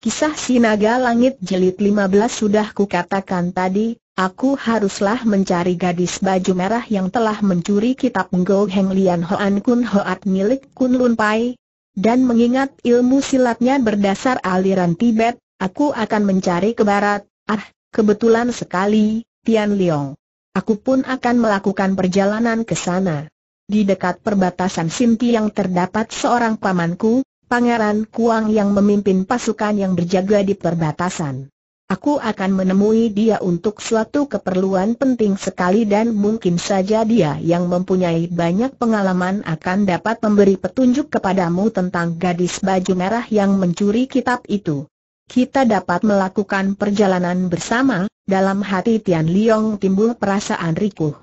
Kisah Sinaga Langit Jelit 15 sudah kukatakan tadi, aku haruslah mencari gadis baju merah yang telah mencuri kitab Ngo Heng Lian Hoan Kun Hoat milik Kun Lun Pai. Dan mengingat ilmu silatnya berdasar aliran Tibet, aku akan mencari ke barat, ah, kebetulan sekali, Tian Liang, Aku pun akan melakukan perjalanan ke sana. Di dekat perbatasan Sinti yang terdapat seorang pamanku, Pangeran Kuang yang memimpin pasukan yang berjaga di perbatasan. Aku akan menemui dia untuk suatu keperluan penting sekali dan mungkin saja dia yang mempunyai banyak pengalaman akan dapat memberi petunjuk kepadamu tentang gadis baju merah yang mencuri kitab itu. Kita dapat melakukan perjalanan bersama, dalam hati Tian Liong timbul perasaan rikuh.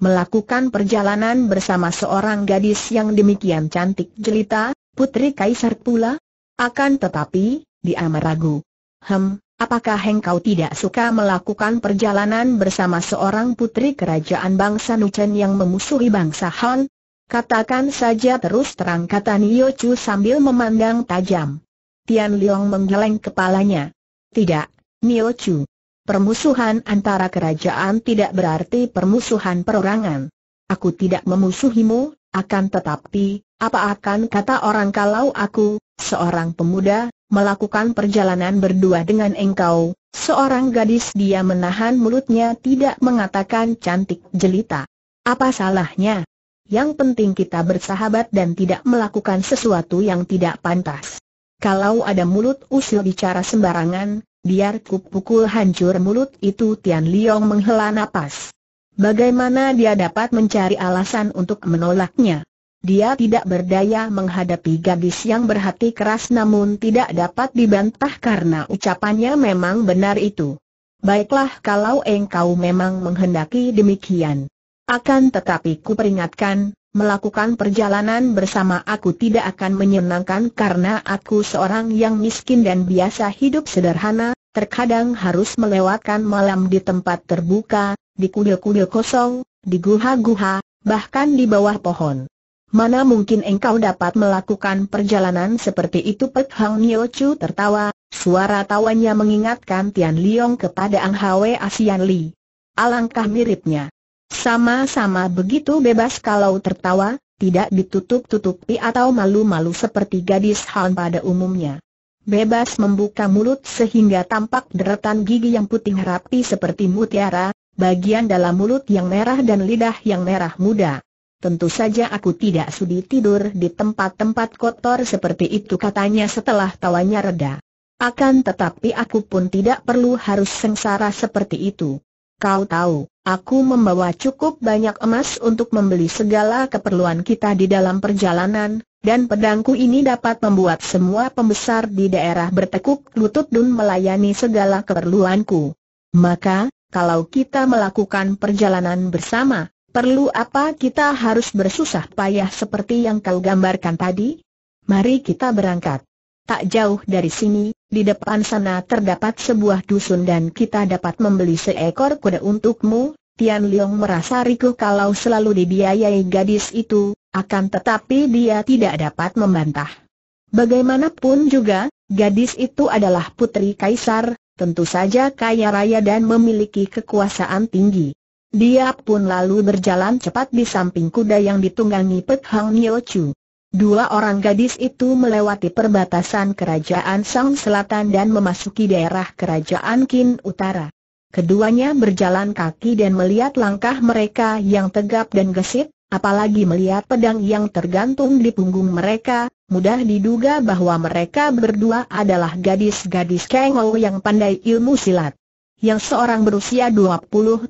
Melakukan perjalanan bersama seorang gadis yang demikian cantik jelita, putri kaisar pula? Akan tetapi, dia meragu. Hem, apakah engkau tidak suka melakukan perjalanan bersama seorang putri kerajaan bangsa Nuchen yang memusuhi bangsa Han? Katakan saja terus terang kata Nio Chu sambil memandang tajam. Tian Liang menggeleng kepalanya. Tidak, Nio Chu. Permusuhan antara kerajaan tidak berarti permusuhan perorangan. Aku tidak memusuhimu, akan tetapi, apa akan kata orang kalau aku, seorang pemuda, melakukan perjalanan berdua dengan engkau, seorang gadis dia menahan mulutnya tidak mengatakan cantik jelita. Apa salahnya? Yang penting kita bersahabat dan tidak melakukan sesuatu yang tidak pantas. Kalau ada mulut usil bicara sembarangan, biar pukul hancur mulut itu Tian Liong menghela napas. Bagaimana dia dapat mencari alasan untuk menolaknya? Dia tidak berdaya menghadapi gadis yang berhati keras namun tidak dapat dibantah karena ucapannya memang benar itu. Baiklah kalau engkau memang menghendaki demikian. Akan tetapi kuperingatkan, melakukan perjalanan bersama aku tidak akan menyenangkan karena aku seorang yang miskin dan biasa hidup sederhana, Terkadang harus melewatkan malam di tempat terbuka, di kuil-kuil kosong, di guha-guha, bahkan di bawah pohon. Mana mungkin engkau dapat melakukan perjalanan seperti itu Pek Hang Nio Chu tertawa, suara tawanya mengingatkan Tian Liong kepada Ang Hwe Asian Li. Alangkah miripnya. Sama-sama begitu bebas kalau tertawa, tidak ditutup-tutupi atau malu-malu seperti gadis Han pada umumnya bebas membuka mulut sehingga tampak deretan gigi yang putih rapi seperti mutiara, bagian dalam mulut yang merah dan lidah yang merah muda. Tentu saja aku tidak sudi tidur di tempat-tempat kotor seperti itu katanya setelah tawanya reda. Akan tetapi aku pun tidak perlu harus sengsara seperti itu. Kau tahu, aku membawa cukup banyak emas untuk membeli segala keperluan kita di dalam perjalanan, dan pedangku ini dapat membuat semua pembesar di daerah bertekuk lutut dan melayani segala keperluanku. Maka, kalau kita melakukan perjalanan bersama, perlu apa kita harus bersusah payah seperti yang kau gambarkan tadi? Mari kita berangkat. Tak jauh dari sini, di depan sana terdapat sebuah dusun dan kita dapat membeli seekor kuda untukmu. Tian Liang merasa rikuh kalau selalu dibiayai gadis itu, akan tetapi dia tidak dapat membantah. Bagaimanapun juga, gadis itu adalah putri kaisar, tentu saja kaya raya dan memiliki kekuasaan tinggi. Dia pun lalu berjalan cepat di samping kuda yang ditunggangi Pek Hang Nyo Chu. Dua orang gadis itu melewati perbatasan kerajaan Sang Selatan dan memasuki daerah kerajaan Kin Utara. Keduanya berjalan kaki dan melihat langkah mereka yang tegap dan gesit, Apalagi melihat pedang yang tergantung di punggung mereka, mudah diduga bahwa mereka berdua adalah gadis-gadis Kengou yang pandai ilmu silat. Yang seorang berusia 20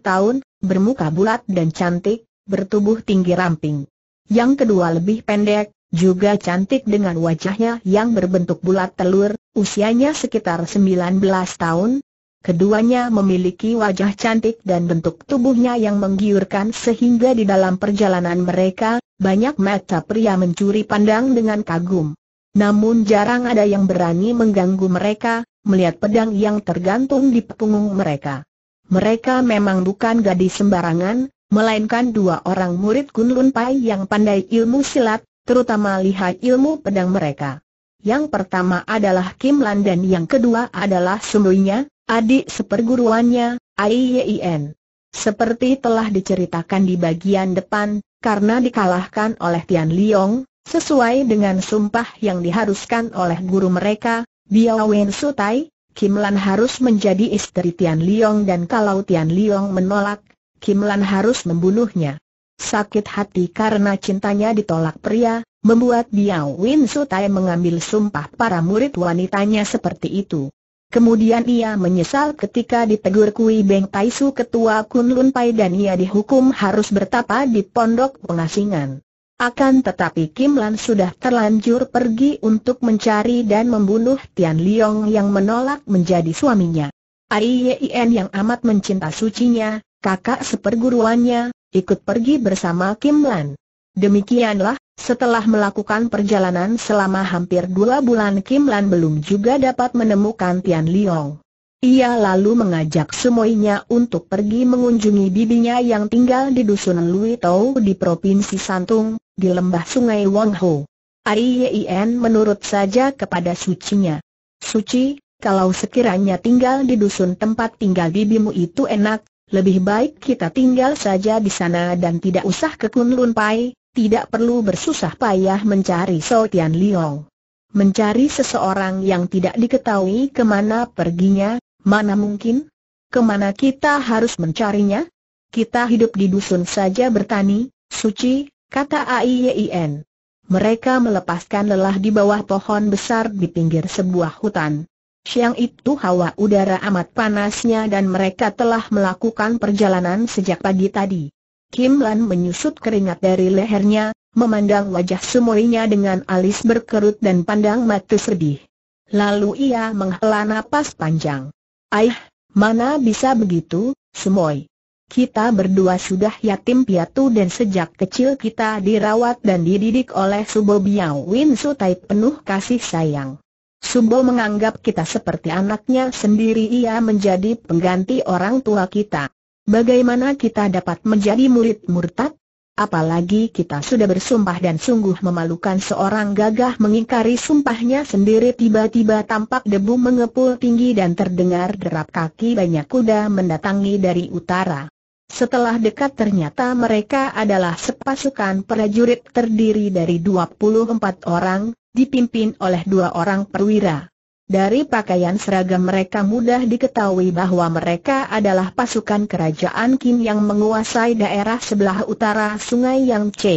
tahun, bermuka bulat dan cantik, bertubuh tinggi ramping. Yang kedua lebih pendek, juga cantik dengan wajahnya yang berbentuk bulat telur, usianya sekitar 19 tahun, Keduanya memiliki wajah cantik dan bentuk tubuhnya yang menggiurkan sehingga di dalam perjalanan mereka, banyak mata pria mencuri pandang dengan kagum. Namun jarang ada yang berani mengganggu mereka, melihat pedang yang tergantung di punggung mereka. Mereka memang bukan gadis sembarangan, melainkan dua orang murid Kunlun Pai yang pandai ilmu silat, terutama lihai ilmu pedang mereka. Yang pertama adalah Kim Lan dan yang kedua adalah Sumuinya, Adik seperguruannya, Aiyen. Seperti telah diceritakan di bagian depan, karena dikalahkan oleh Tian Liong, sesuai dengan sumpah yang diharuskan oleh guru mereka, Biao Wen Sutai, Kim Lan harus menjadi istri Tian Liong dan kalau Tian Liong menolak, Kim Lan harus membunuhnya. Sakit hati karena cintanya ditolak pria, membuat Biao Win Sutai mengambil sumpah para murid wanitanya seperti itu. Kemudian ia menyesal ketika ditegur Kui Beng Taisu ketua Kun Lun Pai dan ia dihukum harus bertapa di pondok pengasingan. Akan tetapi Kim Lan sudah terlanjur pergi untuk mencari dan membunuh Tian Liong yang menolak menjadi suaminya. Aiyien yang amat mencinta sucinya, kakak seperguruannya, ikut pergi bersama Kim Lan. Demikianlah, setelah melakukan perjalanan selama hampir dua bulan Kim Lan belum juga dapat menemukan Tian Liong. Ia lalu mengajak semuanya untuk pergi mengunjungi bibinya yang tinggal di dusun Lui Tau di Provinsi Santung, di lembah sungai Wang Ho. Arien menurut saja kepada sucinya. Suci, kalau sekiranya tinggal di dusun tempat tinggal bibimu itu enak, lebih baik kita tinggal saja di sana dan tidak usah ke Kunlun Pai, tidak perlu bersusah payah mencari Tian Liong. Mencari seseorang yang tidak diketahui kemana perginya, mana mungkin? Kemana kita harus mencarinya? Kita hidup di dusun saja bertani, suci, kata AIYIN. Mereka melepaskan lelah di bawah pohon besar di pinggir sebuah hutan. Siang itu hawa udara amat panasnya dan mereka telah melakukan perjalanan sejak pagi tadi. Kim Lan menyusut keringat dari lehernya, memandang wajah semuanya dengan alis berkerut dan pandang mata sedih. Lalu ia menghela napas panjang. Aih, mana bisa begitu, Semoy. Kita berdua sudah yatim piatu dan sejak kecil kita dirawat dan dididik oleh Subo Biao Win Sutai penuh kasih sayang. Subo menganggap kita seperti anaknya sendiri ia menjadi pengganti orang tua kita. Bagaimana kita dapat menjadi murid murtad? Apalagi kita sudah bersumpah dan sungguh memalukan seorang gagah mengingkari sumpahnya sendiri tiba-tiba tampak debu mengepul tinggi dan terdengar derap kaki banyak kuda mendatangi dari utara. Setelah dekat ternyata mereka adalah sepasukan prajurit terdiri dari 24 orang, dipimpin oleh dua orang perwira. Dari pakaian seragam mereka mudah diketahui bahwa mereka adalah pasukan kerajaan Kim yang menguasai daerah sebelah utara sungai Yang Yangtze.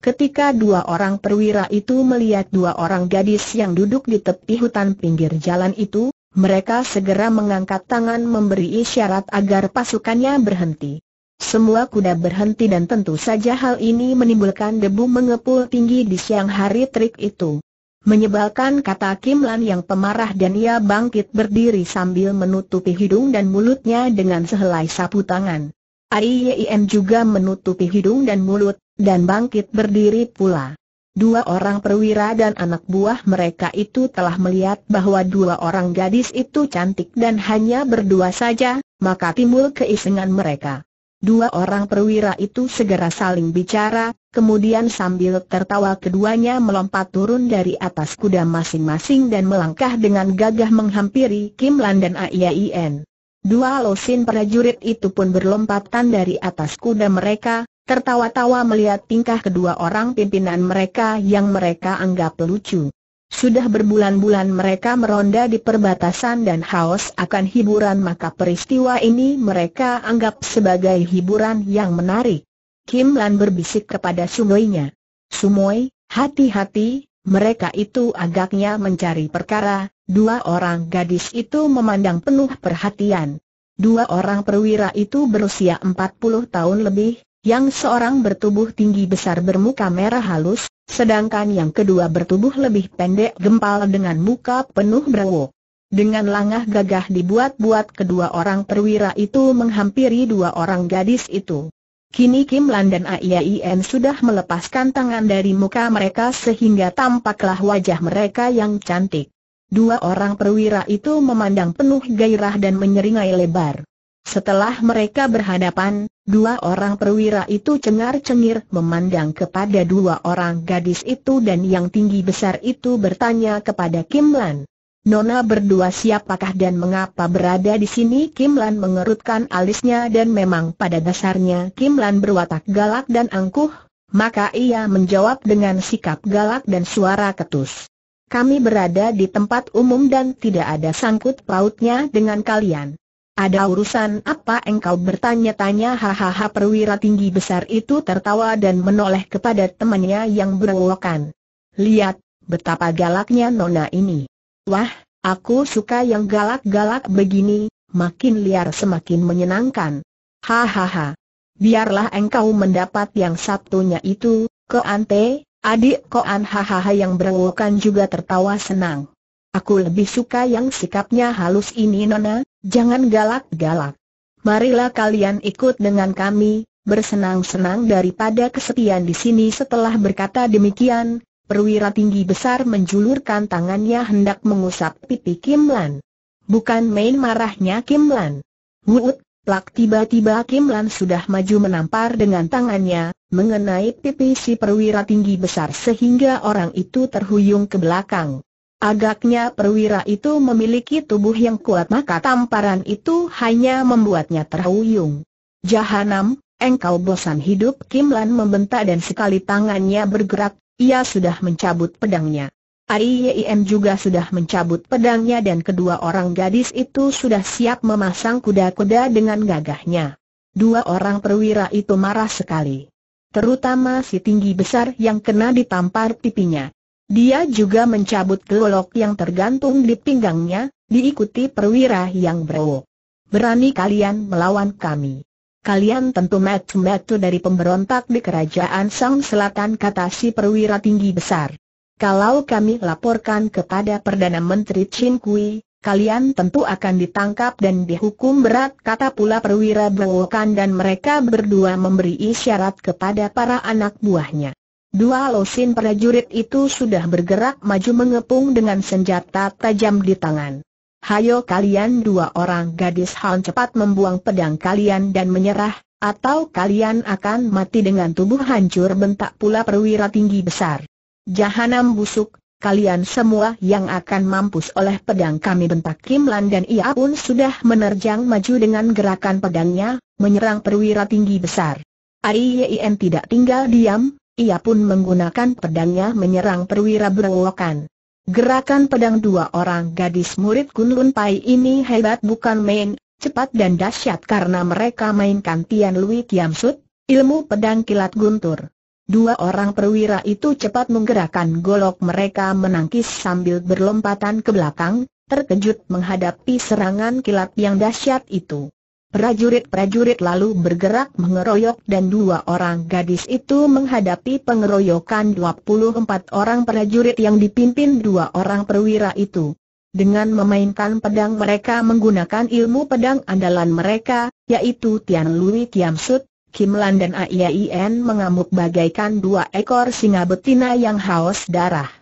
Ketika dua orang perwira itu melihat dua orang gadis yang duduk di tepi hutan pinggir jalan itu, mereka segera mengangkat tangan memberi isyarat agar pasukannya berhenti. Semua kuda berhenti dan tentu saja hal ini menimbulkan debu mengepul tinggi di siang hari trik itu. Menyebalkan kata Kim Lan yang pemarah dan ia bangkit berdiri sambil menutupi hidung dan mulutnya dengan sehelai sapu tangan. AIYIM juga menutupi hidung dan mulut, dan bangkit berdiri pula. Dua orang perwira dan anak buah mereka itu telah melihat bahwa dua orang gadis itu cantik dan hanya berdua saja, maka timbul keisengan mereka. Dua orang perwira itu segera saling bicara, kemudian sambil tertawa keduanya melompat turun dari atas kuda masing-masing dan melangkah dengan gagah menghampiri Kim Lan dan Aiaien. Dua losin prajurit itu pun berlompatan dari atas kuda mereka, tertawa-tawa melihat tingkah kedua orang pimpinan mereka yang mereka anggap lucu. Sudah berbulan-bulan mereka meronda di perbatasan dan haus akan hiburan maka peristiwa ini mereka anggap sebagai hiburan yang menarik. Kim Lan berbisik kepada nya sumoy hati-hati, mereka itu agaknya mencari perkara, dua orang gadis itu memandang penuh perhatian. Dua orang perwira itu berusia 40 tahun lebih, yang seorang bertubuh tinggi besar bermuka merah halus, Sedangkan yang kedua bertubuh lebih pendek gempal dengan muka penuh berwok. Dengan langah gagah dibuat-buat kedua orang perwira itu menghampiri dua orang gadis itu. Kini Kim Lan dan Aiyain sudah melepaskan tangan dari muka mereka sehingga tampaklah wajah mereka yang cantik. Dua orang perwira itu memandang penuh gairah dan menyeringai lebar. Setelah mereka berhadapan, dua orang perwira itu cengar-cengir memandang kepada dua orang gadis itu dan yang tinggi besar itu bertanya kepada Kim Lan. Nona berdua siapakah dan mengapa berada di sini? Kim Lan mengerutkan alisnya dan memang pada dasarnya Kim Lan berwatak galak dan angkuh, maka ia menjawab dengan sikap galak dan suara ketus. Kami berada di tempat umum dan tidak ada sangkut pautnya dengan kalian. Ada urusan apa engkau bertanya-tanya hahaha perwira tinggi besar itu tertawa dan menoleh kepada temannya yang berwolkan. Lihat, betapa galaknya nona ini. Wah, aku suka yang galak-galak begini, makin liar semakin menyenangkan. Hahaha. Biarlah engkau mendapat yang satunya itu, ante, adik Koan hahaha yang berwolkan juga tertawa senang. Aku lebih suka yang sikapnya halus ini Nona, Jangan galak-galak. Marilah kalian ikut dengan kami, bersenang-senang daripada kesepian di sini setelah berkata demikian, perwira tinggi besar menjulurkan tangannya hendak mengusap pipi Kim Lan. Bukan main marahnya Kim Lan. Wuut, plak tiba-tiba Kim Lan sudah maju menampar dengan tangannya, mengenai pipi si perwira tinggi besar sehingga orang itu terhuyung ke belakang. Agaknya perwira itu memiliki tubuh yang kuat maka tamparan itu hanya membuatnya terhuyung. Jahanam, engkau bosan hidup Kim Lan membentak dan sekali tangannya bergerak, ia sudah mencabut pedangnya. AIYIM juga sudah mencabut pedangnya dan kedua orang gadis itu sudah siap memasang kuda-kuda dengan gagahnya. Dua orang perwira itu marah sekali. Terutama si tinggi besar yang kena ditampar pipinya. Dia juga mencabut golok yang tergantung di pinggangnya, diikuti perwira yang berwok. Berani kalian melawan kami. Kalian tentu metu-metu dari pemberontak di kerajaan Sang Selatan kata si perwira tinggi besar. Kalau kami laporkan kepada Perdana Menteri Chin Kui, kalian tentu akan ditangkap dan dihukum berat kata pula perwira berwokan, dan mereka berdua memberi isyarat kepada para anak buahnya. Dua losin prajurit itu sudah bergerak maju mengepung dengan senjata tajam di tangan. Hayo kalian dua orang gadis Han cepat membuang pedang kalian dan menyerah, atau kalian akan mati dengan tubuh hancur bentak pula perwira tinggi besar. Jahanam busuk, kalian semua yang akan mampus oleh pedang kami bentak Kim Lan dan ia pun sudah menerjang maju dengan gerakan pedangnya, menyerang perwira tinggi besar. Aiyen tidak tinggal diam, ia pun menggunakan pedangnya menyerang perwira berwokan. Gerakan pedang dua orang gadis murid Kunlun Pai ini hebat bukan main, cepat dan dahsyat karena mereka mainkan Tian Lui Kiam Sut, ilmu pedang kilat guntur. Dua orang perwira itu cepat menggerakkan golok mereka menangkis sambil berlompatan ke belakang, terkejut menghadapi serangan kilat yang dahsyat itu. Prajurit-prajurit lalu bergerak mengeroyok dan dua orang gadis itu menghadapi pengeroyokan 24 orang prajurit yang dipimpin dua orang perwira itu. Dengan memainkan pedang mereka menggunakan ilmu pedang andalan mereka, yaitu Tian Lui Kiam Sut, Kim Lan dan Aiyan mengamuk bagaikan dua ekor singa betina yang haus darah.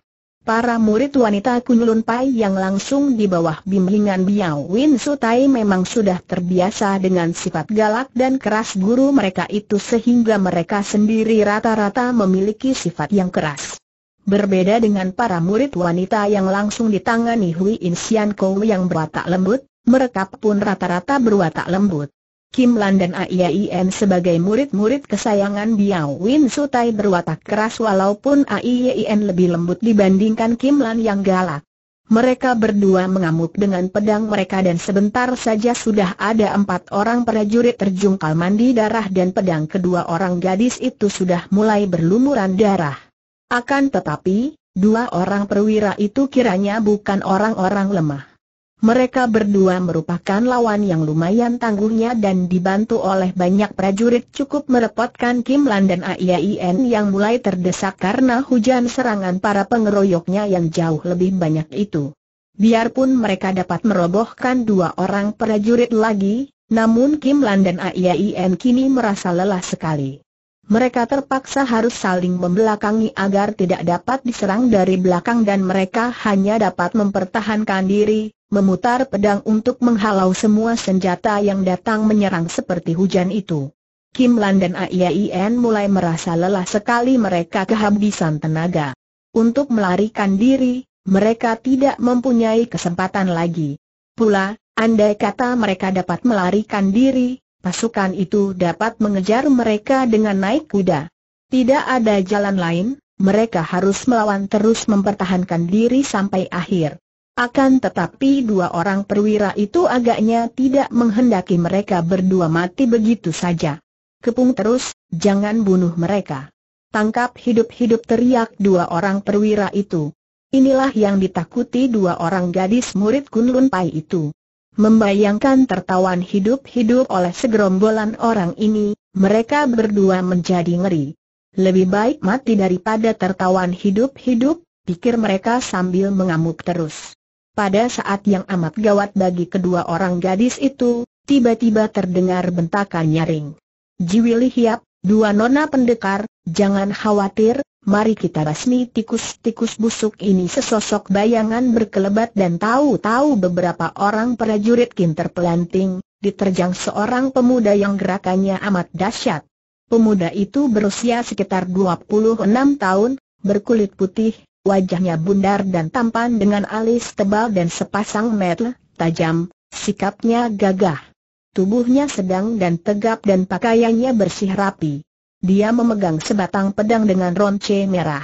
Para murid wanita Kunlun Pai yang langsung di bawah bimbingan Biao Win Sutai memang sudah terbiasa dengan sifat galak dan keras guru mereka itu sehingga mereka sendiri rata-rata memiliki sifat yang keras. Berbeda dengan para murid wanita yang langsung ditangani Hui Insian Kou yang berwatak lembut, mereka pun rata-rata berwatak lembut. Kim Lan dan AIYIM sebagai murid-murid kesayangan Biao Win Sutai berwatak keras walaupun AIYIM lebih lembut dibandingkan Kim Lan yang galak. Mereka berdua mengamuk dengan pedang mereka dan sebentar saja sudah ada empat orang prajurit terjungkal mandi darah dan pedang kedua orang gadis itu sudah mulai berlumuran darah. Akan tetapi, dua orang perwira itu kiranya bukan orang-orang lemah. Mereka berdua merupakan lawan yang lumayan tangguhnya dan dibantu oleh banyak prajurit cukup merepotkan Kim Lan dan AIAIN yang mulai terdesak karena hujan serangan para pengeroyoknya yang jauh lebih banyak itu. Biarpun mereka dapat merobohkan dua orang prajurit lagi, namun Kim Lan dan AIAIN kini merasa lelah sekali. Mereka terpaksa harus saling membelakangi agar tidak dapat diserang dari belakang dan mereka hanya dapat mempertahankan diri, memutar pedang untuk menghalau semua senjata yang datang menyerang seperti hujan itu. Kim Lan dan Aiyaien mulai merasa lelah sekali mereka kehabisan tenaga. Untuk melarikan diri, mereka tidak mempunyai kesempatan lagi. Pula, andai kata mereka dapat melarikan diri, pasukan itu dapat mengejar mereka dengan naik kuda. Tidak ada jalan lain, mereka harus melawan terus mempertahankan diri sampai akhir. Akan tetapi dua orang perwira itu agaknya tidak menghendaki mereka berdua mati begitu saja. Kepung terus, jangan bunuh mereka. Tangkap hidup-hidup teriak dua orang perwira itu. Inilah yang ditakuti dua orang gadis murid Kunlun Pai itu. Membayangkan tertawan hidup-hidup oleh segerombolan orang ini, mereka berdua menjadi ngeri. Lebih baik mati daripada tertawan hidup-hidup, pikir mereka sambil mengamuk terus. Pada saat yang amat gawat bagi kedua orang gadis itu, tiba-tiba terdengar bentakan nyaring. Jiwili Hiap, dua nona pendekar, jangan khawatir, mari kita basmi tikus-tikus busuk ini sesosok bayangan berkelebat dan tahu-tahu beberapa orang prajurit kinter pelanting, diterjang seorang pemuda yang gerakannya amat dahsyat. Pemuda itu berusia sekitar 26 tahun, berkulit putih, wajahnya bundar dan tampan dengan alis tebal dan sepasang mata tajam, sikapnya gagah. Tubuhnya sedang dan tegap dan pakaiannya bersih rapi. Dia memegang sebatang pedang dengan ronce merah.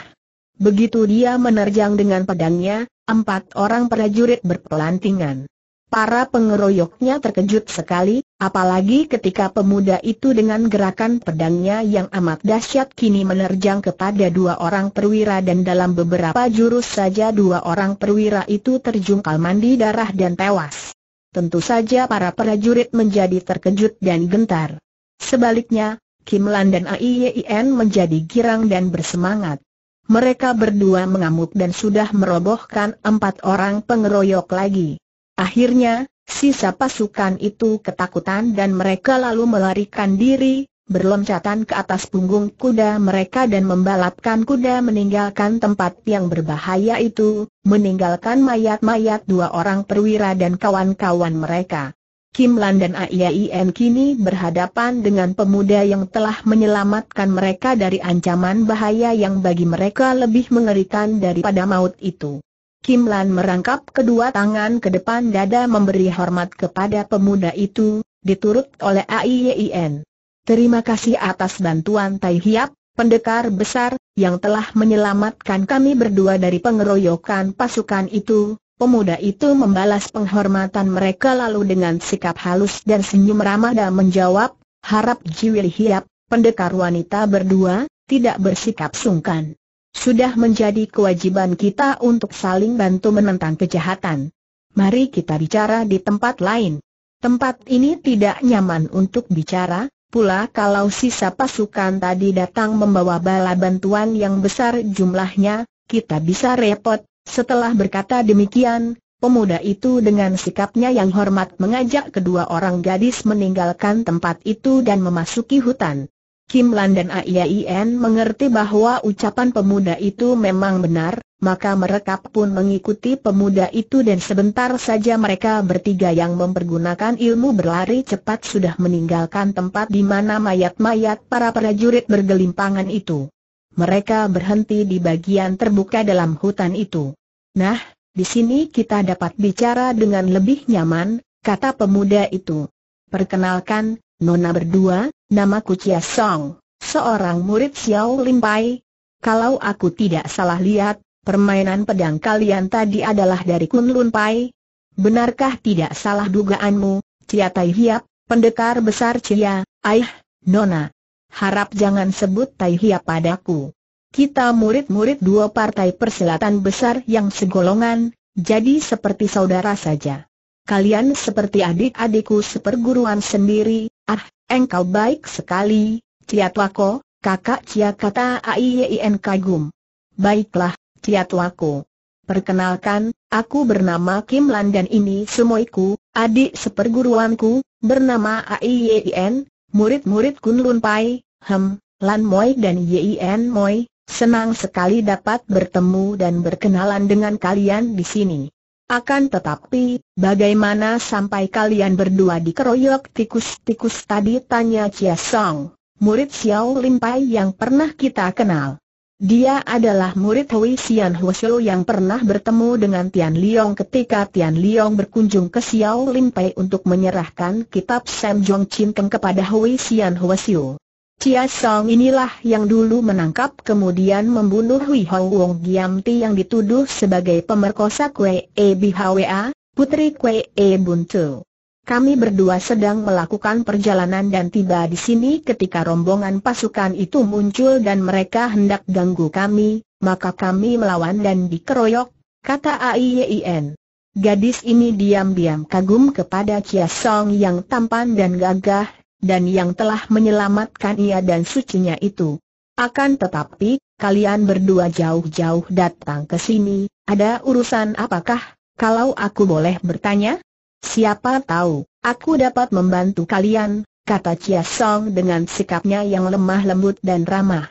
Begitu dia menerjang dengan pedangnya, empat orang prajurit berpelantingan. Para pengeroyoknya terkejut sekali, apalagi ketika pemuda itu dengan gerakan pedangnya yang amat dahsyat kini menerjang kepada dua orang perwira dan dalam beberapa jurus saja dua orang perwira itu terjungkal mandi darah dan tewas. Tentu saja para prajurit menjadi terkejut dan gentar. Sebaliknya, Kim Lan dan AIYIN menjadi girang dan bersemangat. Mereka berdua mengamuk dan sudah merobohkan empat orang pengeroyok lagi. Akhirnya, sisa pasukan itu ketakutan dan mereka lalu melarikan diri, berloncatan ke atas punggung kuda mereka dan membalapkan kuda meninggalkan tempat yang berbahaya itu, meninggalkan mayat-mayat dua orang perwira dan kawan-kawan mereka. Kim Lan dan Aiyin kini berhadapan dengan pemuda yang telah menyelamatkan mereka dari ancaman bahaya yang bagi mereka lebih mengerikan daripada maut itu. Kim Lan merangkap kedua tangan ke depan dada memberi hormat kepada pemuda itu, diturut oleh AIYIN. Terima kasih atas bantuan Tai Hiap, pendekar besar, yang telah menyelamatkan kami berdua dari pengeroyokan pasukan itu, Pemuda itu membalas penghormatan mereka lalu dengan sikap halus dan senyum ramah dan menjawab, harap Jiwil Hiap, pendekar wanita berdua, tidak bersikap sungkan. Sudah menjadi kewajiban kita untuk saling bantu menentang kejahatan. Mari kita bicara di tempat lain. Tempat ini tidak nyaman untuk bicara, pula kalau sisa pasukan tadi datang membawa bala bantuan yang besar jumlahnya, kita bisa repot. Setelah berkata demikian, pemuda itu dengan sikapnya yang hormat mengajak kedua orang gadis meninggalkan tempat itu dan memasuki hutan. Kim Lan dan Aiyien mengerti bahwa ucapan pemuda itu memang benar, maka mereka pun mengikuti pemuda itu dan sebentar saja mereka bertiga yang mempergunakan ilmu berlari cepat sudah meninggalkan tempat di mana mayat-mayat para prajurit bergelimpangan itu. Mereka berhenti di bagian terbuka dalam hutan itu. Nah, di sini kita dapat bicara dengan lebih nyaman, kata pemuda itu. Perkenalkan, Nona berdua, namaku Chia Song, seorang murid Xiao Limpai. Kalau aku tidak salah lihat, permainan pedang kalian tadi adalah dari Kun Lun Pai. Benarkah tidak salah dugaanmu, Chia Tai Hiap, pendekar besar Chia, aih, Nona. Harap jangan sebut Tai Hiap padaku. Kita murid-murid dua partai perselatan besar yang segolongan, jadi seperti saudara saja. Kalian seperti adik-adikku seperguruan sendiri, Ah, engkau baik sekali, Ciatwako, kakak Cia kata Aiyen kagum. Baiklah, Ciatwako. Perkenalkan, aku bernama Kim Lan dan ini semuaiku, adik seperguruanku, bernama Aiyen, murid-murid Kunlun Pai, Hem, Lan Moi dan Yien Moi, senang sekali dapat bertemu dan berkenalan dengan kalian di sini. Akan tetapi, bagaimana sampai kalian berdua dikeroyok tikus-tikus tadi tanya Chia Song, murid Xiao Lim yang pernah kita kenal. Dia adalah murid Hui Xian Huoshu yang pernah bertemu dengan Tian Liong ketika Tian Liong berkunjung ke Xiao Lim untuk menyerahkan kitab Sam Jong Chin Keng kepada Hui Xian Huoshu. Chia Song inilah yang dulu menangkap kemudian membunuh Hui Hong Wong Giam yang dituduh sebagai pemerkosa Kwe E Bihwa, putri Kwe E Buntu. Kami berdua sedang melakukan perjalanan dan tiba di sini ketika rombongan pasukan itu muncul dan mereka hendak ganggu kami, maka kami melawan dan dikeroyok, kata AIYIN. Gadis ini diam-diam kagum kepada Chia Song yang tampan dan gagah, dan yang telah menyelamatkan ia dan sucinya itu. Akan tetapi, kalian berdua jauh-jauh datang ke sini, ada urusan apakah, kalau aku boleh bertanya? Siapa tahu, aku dapat membantu kalian, kata Chia Song dengan sikapnya yang lemah lembut dan ramah.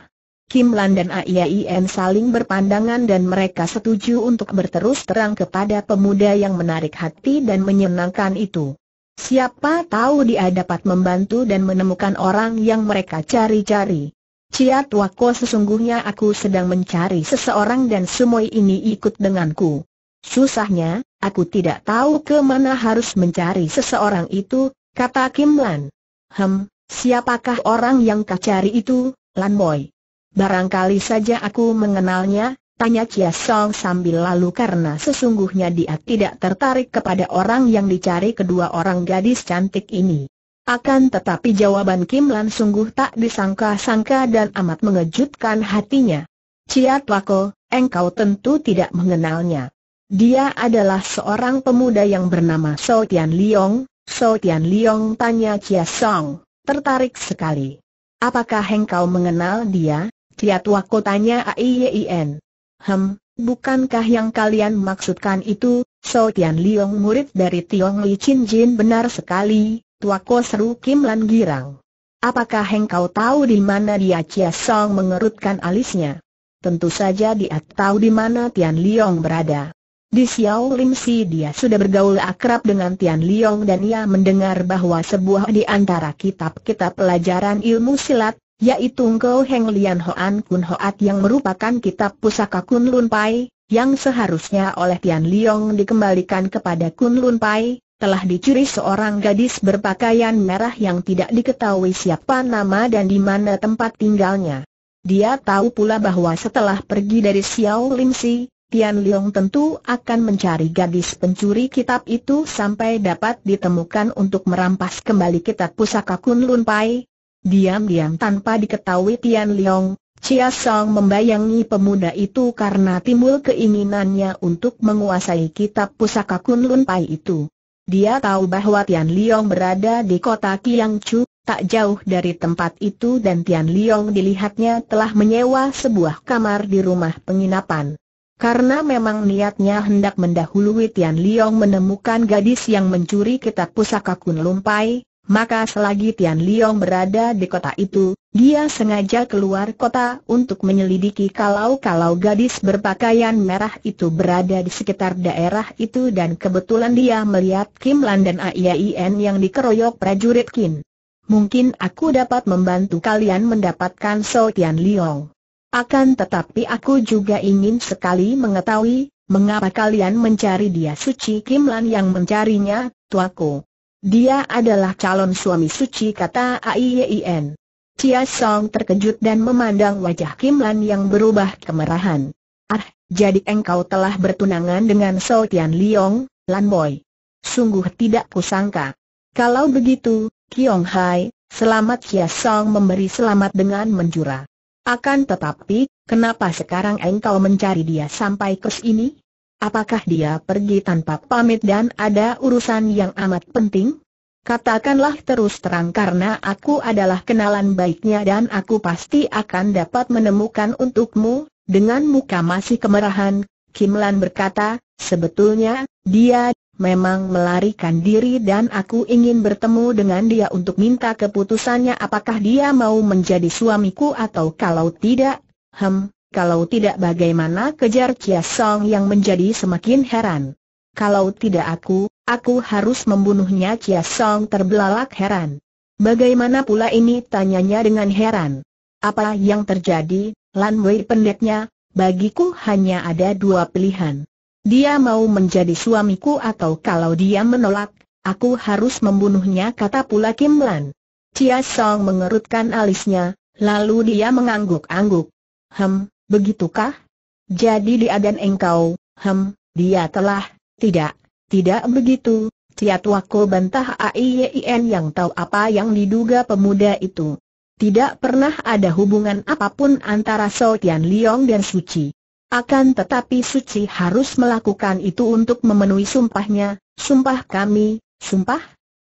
Kim Lan dan Aiyain saling berpandangan dan mereka setuju untuk berterus terang kepada pemuda yang menarik hati dan menyenangkan itu. Siapa tahu dia dapat membantu dan menemukan orang yang mereka cari-cari. Ciat Wako sesungguhnya aku sedang mencari seseorang dan semua ini ikut denganku. Susahnya, aku tidak tahu ke mana harus mencari seseorang itu, kata Kim Lan. Hem, siapakah orang yang kau cari itu, Lan Boy? Barangkali saja aku mengenalnya, Tanya Chia Song sambil lalu karena sesungguhnya dia tidak tertarik kepada orang yang dicari kedua orang gadis cantik ini. Akan tetapi jawaban Kim Lan sungguh tak disangka-sangka dan amat mengejutkan hatinya. Chia Tuako, engkau tentu tidak mengenalnya. Dia adalah seorang pemuda yang bernama So Tian Liong. So Tian Liong tanya Chia Song, tertarik sekali. Apakah engkau mengenal dia? Chia Tuako tanya Aiyen. Hem, bukankah yang kalian maksudkan itu, So Tian Liong murid dari Tiong Li Chin Jin benar sekali, tuako seru Kim Lan Girang. Apakah engkau tahu di mana dia Chia Song mengerutkan alisnya? Tentu saja dia tahu di mana Tian Liong berada. Di Xiao Lim Si dia sudah bergaul akrab dengan Tian Liong dan ia mendengar bahwa sebuah di antara kitab-kitab pelajaran ilmu silat, yaitu Ngkau Heng Lian Hoan Kun Hoat yang merupakan kitab pusaka Kun Lun Pai, yang seharusnya oleh Tian Liong dikembalikan kepada Kun Lun Pai, telah dicuri seorang gadis berpakaian merah yang tidak diketahui siapa nama dan di mana tempat tinggalnya. Dia tahu pula bahwa setelah pergi dari Xiao Lim Si, Tian Liong tentu akan mencari gadis pencuri kitab itu sampai dapat ditemukan untuk merampas kembali kitab pusaka Kun Lun Pai, Diam-diam tanpa diketahui Tian Leong, Chia Song membayangi pemuda itu karena timbul keinginannya untuk menguasai kitab pusaka Kunlun Pai itu. Dia tahu bahwa Tian Liang berada di kota Chu, tak jauh dari tempat itu dan Tian Liang dilihatnya telah menyewa sebuah kamar di rumah penginapan. Karena memang niatnya hendak mendahului Tian Liang menemukan gadis yang mencuri kitab pusaka Kunlun Pai, maka selagi Tian Liong berada di kota itu, dia sengaja keluar kota untuk menyelidiki kalau-kalau gadis berpakaian merah itu berada di sekitar daerah itu dan kebetulan dia melihat Kim Lan dan Aien yang dikeroyok prajurit Kim. Mungkin aku dapat membantu kalian mendapatkan So Tian Liong. Akan tetapi aku juga ingin sekali mengetahui, mengapa kalian mencari dia suci Kim Lan yang mencarinya, tuaku. Dia adalah calon suami suci kata Aiyen. Chia Song terkejut dan memandang wajah Kim Lan yang berubah kemerahan. Ah, jadi engkau telah bertunangan dengan So Tian Liong, Lan Boy. Sungguh tidak kusangka. Kalau begitu, Kiong Hai, selamat Chia Song memberi selamat dengan menjura. Akan tetapi, kenapa sekarang engkau mencari dia sampai ke sini? Apakah dia pergi tanpa pamit dan ada urusan yang amat penting? Katakanlah terus terang karena aku adalah kenalan baiknya dan aku pasti akan dapat menemukan untukmu, dengan muka masih kemerahan, Kim Lan berkata, sebetulnya, dia, memang melarikan diri dan aku ingin bertemu dengan dia untuk minta keputusannya apakah dia mau menjadi suamiku atau kalau tidak, hem, kalau tidak bagaimana kejar Chia Song yang menjadi semakin heran. Kalau tidak aku, aku harus membunuhnya Chia Song terbelalak heran. Bagaimana pula ini tanyanya dengan heran. Apa yang terjadi, Lan Wei pendeknya, bagiku hanya ada dua pilihan. Dia mau menjadi suamiku atau kalau dia menolak, aku harus membunuhnya kata pula Kim Lan. Chia Song mengerutkan alisnya, lalu dia mengangguk-angguk. Hem, Begitukah? Jadi dia dan engkau, hem, dia telah, tidak, tidak begitu, Tiatwako bantah AIYIN yang tahu apa yang diduga pemuda itu. Tidak pernah ada hubungan apapun antara Sotian Liong dan Suci. Akan tetapi Suci harus melakukan itu untuk memenuhi sumpahnya, sumpah kami, sumpah?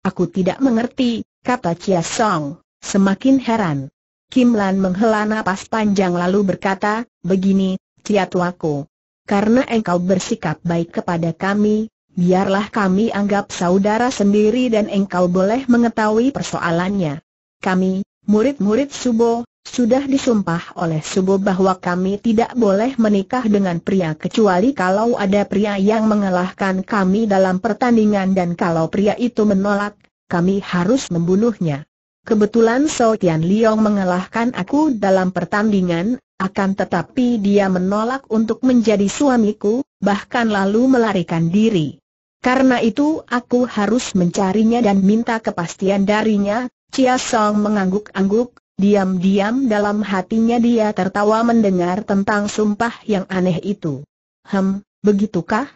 Aku tidak mengerti, kata Chia Song, semakin heran. Kim Lan menghela nafas panjang lalu berkata, begini, Cia Tuaku. Karena engkau bersikap baik kepada kami, biarlah kami anggap saudara sendiri dan engkau boleh mengetahui persoalannya. Kami, murid-murid Subo, sudah disumpah oleh Subo bahwa kami tidak boleh menikah dengan pria kecuali kalau ada pria yang mengalahkan kami dalam pertandingan dan kalau pria itu menolak, kami harus membunuhnya. Kebetulan Sao Tian Liong mengalahkan aku dalam pertandingan, akan tetapi dia menolak untuk menjadi suamiku, bahkan lalu melarikan diri. Karena itu aku harus mencarinya dan minta kepastian darinya, Chia Song mengangguk-angguk, diam-diam dalam hatinya dia tertawa mendengar tentang sumpah yang aneh itu. Hem, begitukah?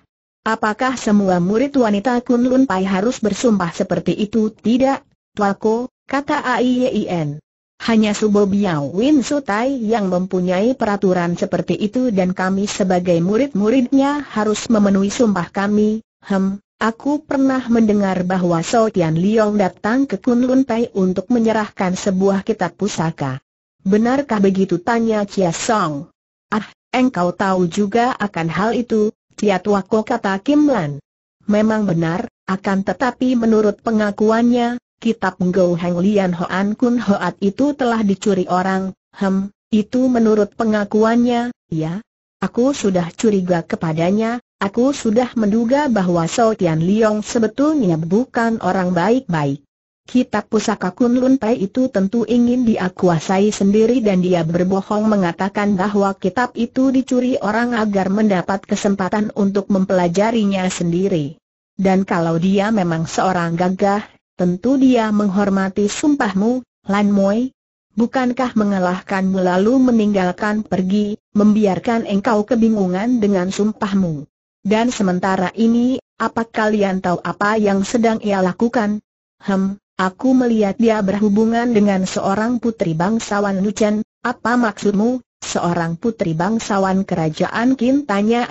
Apakah semua murid wanita Kunlun Lun Pai harus bersumpah seperti itu? Tidak, Tuako, kata AIYIN. E Hanya Subo Biao Win Sutai yang mempunyai peraturan seperti itu dan kami sebagai murid-muridnya harus memenuhi sumpah kami, hem, Aku pernah mendengar bahwa So Tian Liong datang ke Kunlun Pai untuk menyerahkan sebuah kitab pusaka. Benarkah begitu tanya Chia Song? Ah, engkau tahu juga akan hal itu, Chia Tuako kata Kim Lan. Memang benar, akan tetapi menurut pengakuannya, kitab Go Heng Lian Hoan Kun Hoat itu telah dicuri orang, hem, itu menurut pengakuannya, ya. Aku sudah curiga kepadanya, aku sudah menduga bahwa Sao Tian Liong sebetulnya bukan orang baik-baik. Kitab pusaka Kun Lun Pai itu tentu ingin dia kuasai sendiri dan dia berbohong mengatakan bahwa kitab itu dicuri orang agar mendapat kesempatan untuk mempelajarinya sendiri. Dan kalau dia memang seorang gagah, Tentu dia menghormati sumpahmu, Lan Moi. Bukankah mengalahkanmu lalu meninggalkan pergi, membiarkan engkau kebingungan dengan sumpahmu? Dan sementara ini, apa kalian tahu apa yang sedang ia lakukan? Hem, aku melihat dia berhubungan dengan seorang putri bangsawan Lucen, apa maksudmu, seorang putri bangsawan kerajaan Kin? Tanya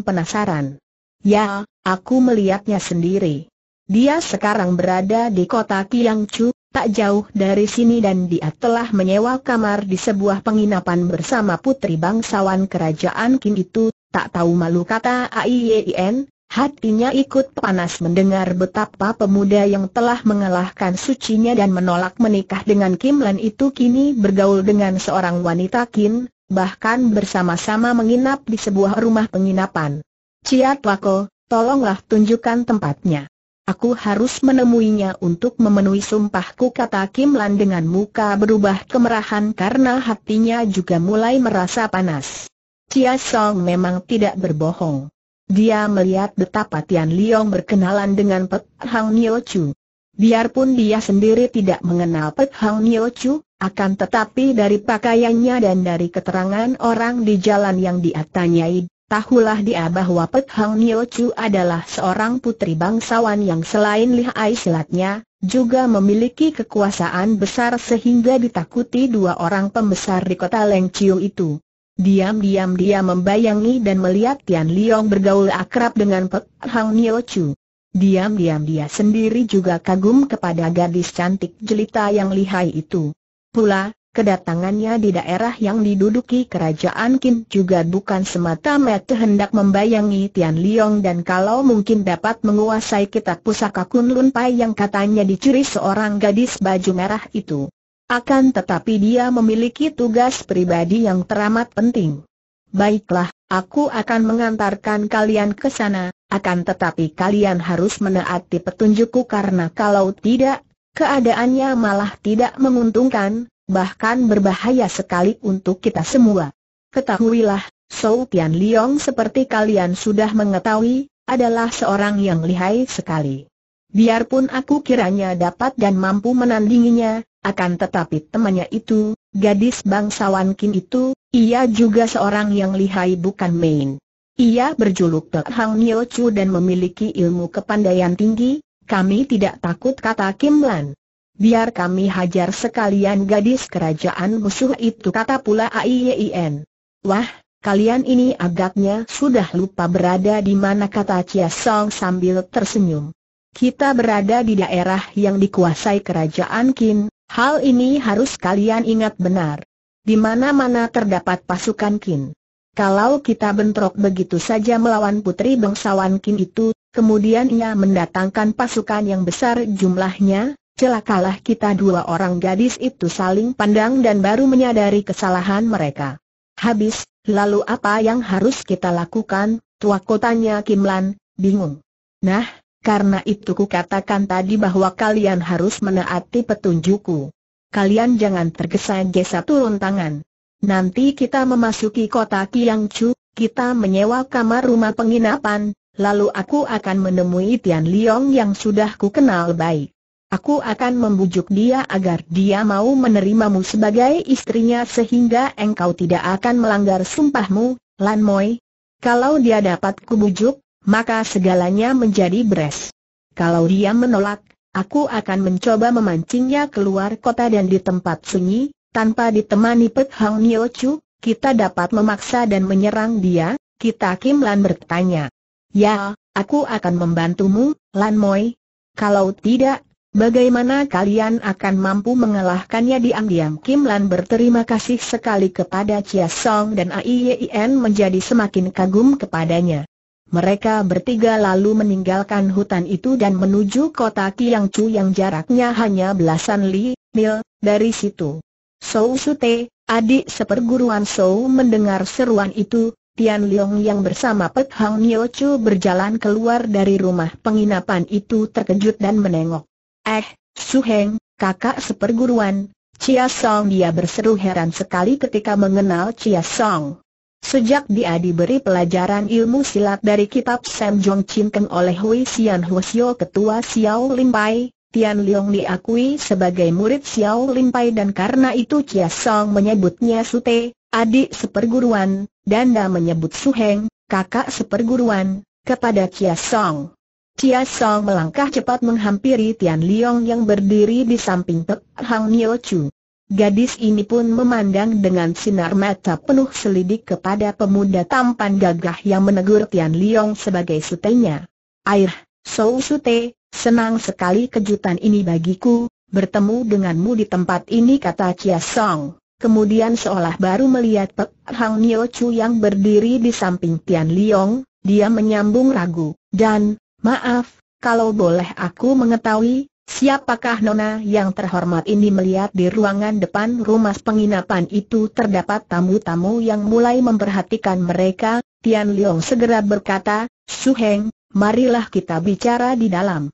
penasaran. Ya, aku melihatnya sendiri. Dia sekarang berada di kota Kiangcu, tak jauh dari sini dan dia telah menyewa kamar di sebuah penginapan bersama putri bangsawan kerajaan Kim itu, tak tahu malu kata Aiyen, hatinya ikut panas mendengar betapa pemuda yang telah mengalahkan sucinya dan menolak menikah dengan Kim Lan itu kini bergaul dengan seorang wanita Kim, bahkan bersama-sama menginap di sebuah rumah penginapan. Ciat Wako, tolonglah tunjukkan tempatnya. Aku harus menemuinya untuk memenuhi sumpahku kata Kim Lan dengan muka berubah kemerahan karena hatinya juga mulai merasa panas. Chia Song memang tidak berbohong. Dia melihat betapa Tian Liong berkenalan dengan Pek Hang Nio Chu. Biarpun dia sendiri tidak mengenal Pek Hang Nio Chu, akan tetapi dari pakaiannya dan dari keterangan orang di jalan yang dia tanyai, Tahulah dia bahwa Pek Hang Nio Chu adalah seorang putri bangsawan yang selain lihai silatnya, juga memiliki kekuasaan besar sehingga ditakuti dua orang pembesar di kota Leng Chiu itu. Diam-diam dia membayangi dan melihat Tian Liong bergaul akrab dengan Pek Hang Nio Chu. Diam-diam dia sendiri juga kagum kepada gadis cantik jelita yang lihai itu. Pula, Kedatangannya di daerah yang diduduki kerajaan Qin juga bukan semata-mata hendak membayangi Tian Liang dan kalau mungkin dapat menguasai kitab pusaka Kun Pai yang katanya dicuri seorang gadis baju merah itu. Akan tetapi dia memiliki tugas pribadi yang teramat penting. Baiklah, aku akan mengantarkan kalian ke sana, akan tetapi kalian harus menaati petunjukku karena kalau tidak, keadaannya malah tidak menguntungkan, bahkan berbahaya sekali untuk kita semua. Ketahuilah, Sou Tian Liong seperti kalian sudah mengetahui, adalah seorang yang lihai sekali. Biarpun aku kiranya dapat dan mampu menandinginya, akan tetapi temannya itu, gadis bangsawan Kim itu, ia juga seorang yang lihai bukan main. Ia berjuluk Pek Hang Nio Chu dan memiliki ilmu kepandaian tinggi, kami tidak takut kata Kim Lan biar kami hajar sekalian gadis kerajaan musuh itu kata pula Aiyen. Wah, kalian ini agaknya sudah lupa berada di mana kata Chia Song sambil tersenyum. Kita berada di daerah yang dikuasai kerajaan Qin, hal ini harus kalian ingat benar. Di mana-mana terdapat pasukan Qin. Kalau kita bentrok begitu saja melawan putri bangsawan Qin itu, kemudian ia mendatangkan pasukan yang besar jumlahnya, celakalah kita dua orang gadis itu saling pandang dan baru menyadari kesalahan mereka. Habis, lalu apa yang harus kita lakukan, Tua kotanya Kim Lan, bingung. Nah, karena itu ku katakan tadi bahwa kalian harus menaati petunjukku. Kalian jangan tergesa-gesa turun tangan. Nanti kita memasuki kota Chu, kita menyewa kamar rumah penginapan, lalu aku akan menemui Tian Liong yang sudah ku kenal baik. Aku akan membujuk dia agar dia mau menerimamu sebagai istrinya sehingga engkau tidak akan melanggar sumpahmu, Lan Moi. Kalau dia dapat kubujuk, maka segalanya menjadi beres. Kalau dia menolak, aku akan mencoba memancingnya keluar kota dan di tempat sunyi, tanpa ditemani Pek Hang Nyo Chu, kita dapat memaksa dan menyerang dia, kita Kim Lan bertanya. Ya, aku akan membantumu, Lan Moi. Kalau tidak, Bagaimana kalian akan mampu mengalahkannya diam-diam Kim Lan berterima kasih sekali kepada Chia Song dan Aiyen menjadi semakin kagum kepadanya. Mereka bertiga lalu meninggalkan hutan itu dan menuju kota Kiang Chu yang jaraknya hanya belasan li, mil, dari situ. Sou Sute, adik seperguruan Sou mendengar seruan itu, Tian Leong yang bersama Pek Hang Niu Chu berjalan keluar dari rumah penginapan itu terkejut dan menengok. Eh, Suheng, kakak seperguruan, Chia Song dia berseru heran sekali ketika mengenal Chia Song. Sejak dia diberi pelajaran ilmu silat dari kitab Sam Jong Chin Keng oleh Hui Xian Xiao, ketua Xiao Lim Pai, Tian Leong diakui sebagai murid Xiao Lim Pai dan karena itu Chia Song menyebutnya Sute, adik seperguruan, dan Da menyebut Suheng, kakak seperguruan, kepada Chia Song. Chia Sol melangkah cepat menghampiri Tian Liong yang berdiri di samping Pek Hang Nio Chu. Gadis ini pun memandang dengan sinar mata penuh selidik kepada pemuda tampan gagah yang menegur Tian Liong sebagai sutenya. Air, Sou Sute, senang sekali kejutan ini bagiku, bertemu denganmu di tempat ini kata Chia Song. Kemudian seolah baru melihat Pek Hang Nio Chu yang berdiri di samping Tian Liong, dia menyambung ragu, dan Maaf, kalau boleh aku mengetahui, siapakah Nona yang terhormat ini melihat di ruangan depan rumah penginapan itu terdapat tamu-tamu yang mulai memperhatikan mereka, Tian Leong segera berkata, Su Heng, marilah kita bicara di dalam.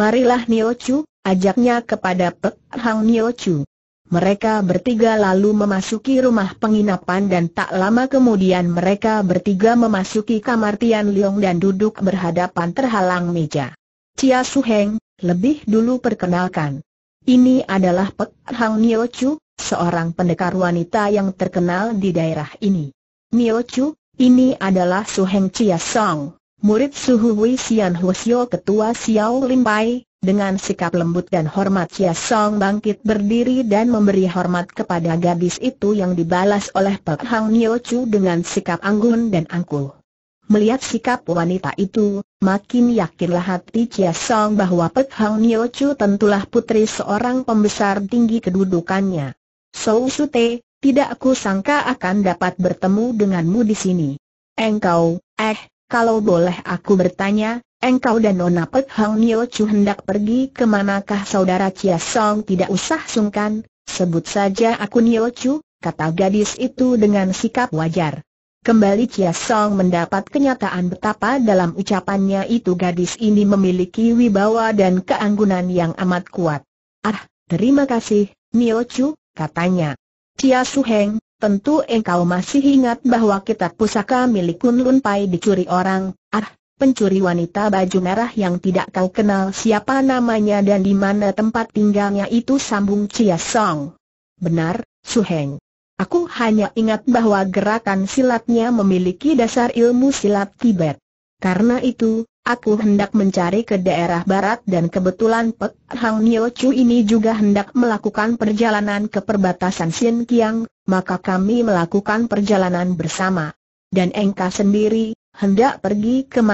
Marilah Nio Chu, ajaknya kepada Pek Hang Nio Chu. Mereka bertiga lalu memasuki rumah penginapan dan tak lama kemudian mereka bertiga memasuki kamar Tian Leong dan duduk berhadapan terhalang meja. Cia Su Heng, lebih dulu perkenalkan. Ini adalah Pek Hang Nio Chu, seorang pendekar wanita yang terkenal di daerah ini. Nio Chu, ini adalah Su Heng Cia Song, murid Su Hui Sian Xiao, Ketua Xiao Pai, dengan sikap lembut dan hormat Chia Song bangkit berdiri dan memberi hormat kepada gadis itu yang dibalas oleh Pek Hang Nio Chu dengan sikap anggun dan angkuh. Melihat sikap wanita itu, makin yakinlah hati Chia Song bahwa Pek Hang Nio Chu tentulah putri seorang pembesar tinggi kedudukannya. So Te, tidak aku sangka akan dapat bertemu denganmu di sini. Engkau, eh, kalau boleh aku bertanya, Engkau dan Nona Pek Hang Nio Chu hendak pergi ke manakah saudara Chia Song tidak usah sungkan, sebut saja aku Nio Chu, kata gadis itu dengan sikap wajar. Kembali Chia Song mendapat kenyataan betapa dalam ucapannya itu gadis ini memiliki wibawa dan keanggunan yang amat kuat. Ah, terima kasih, Nio Chu, katanya. Chia Su Heng, tentu engkau masih ingat bahwa kitab pusaka milik Kun Lun Pai dicuri orang, ah, pencuri wanita baju merah yang tidak kau kenal siapa namanya dan di mana tempat tinggalnya itu sambung Chia Song. Benar, Su Heng. Aku hanya ingat bahwa gerakan silatnya memiliki dasar ilmu silat Tibet. Karena itu, aku hendak mencari ke daerah barat dan kebetulan Pek Hang Nio Chu ini juga hendak melakukan perjalanan ke perbatasan Xinjiang, maka kami melakukan perjalanan bersama. Dan Engka sendiri, hendak pergi ke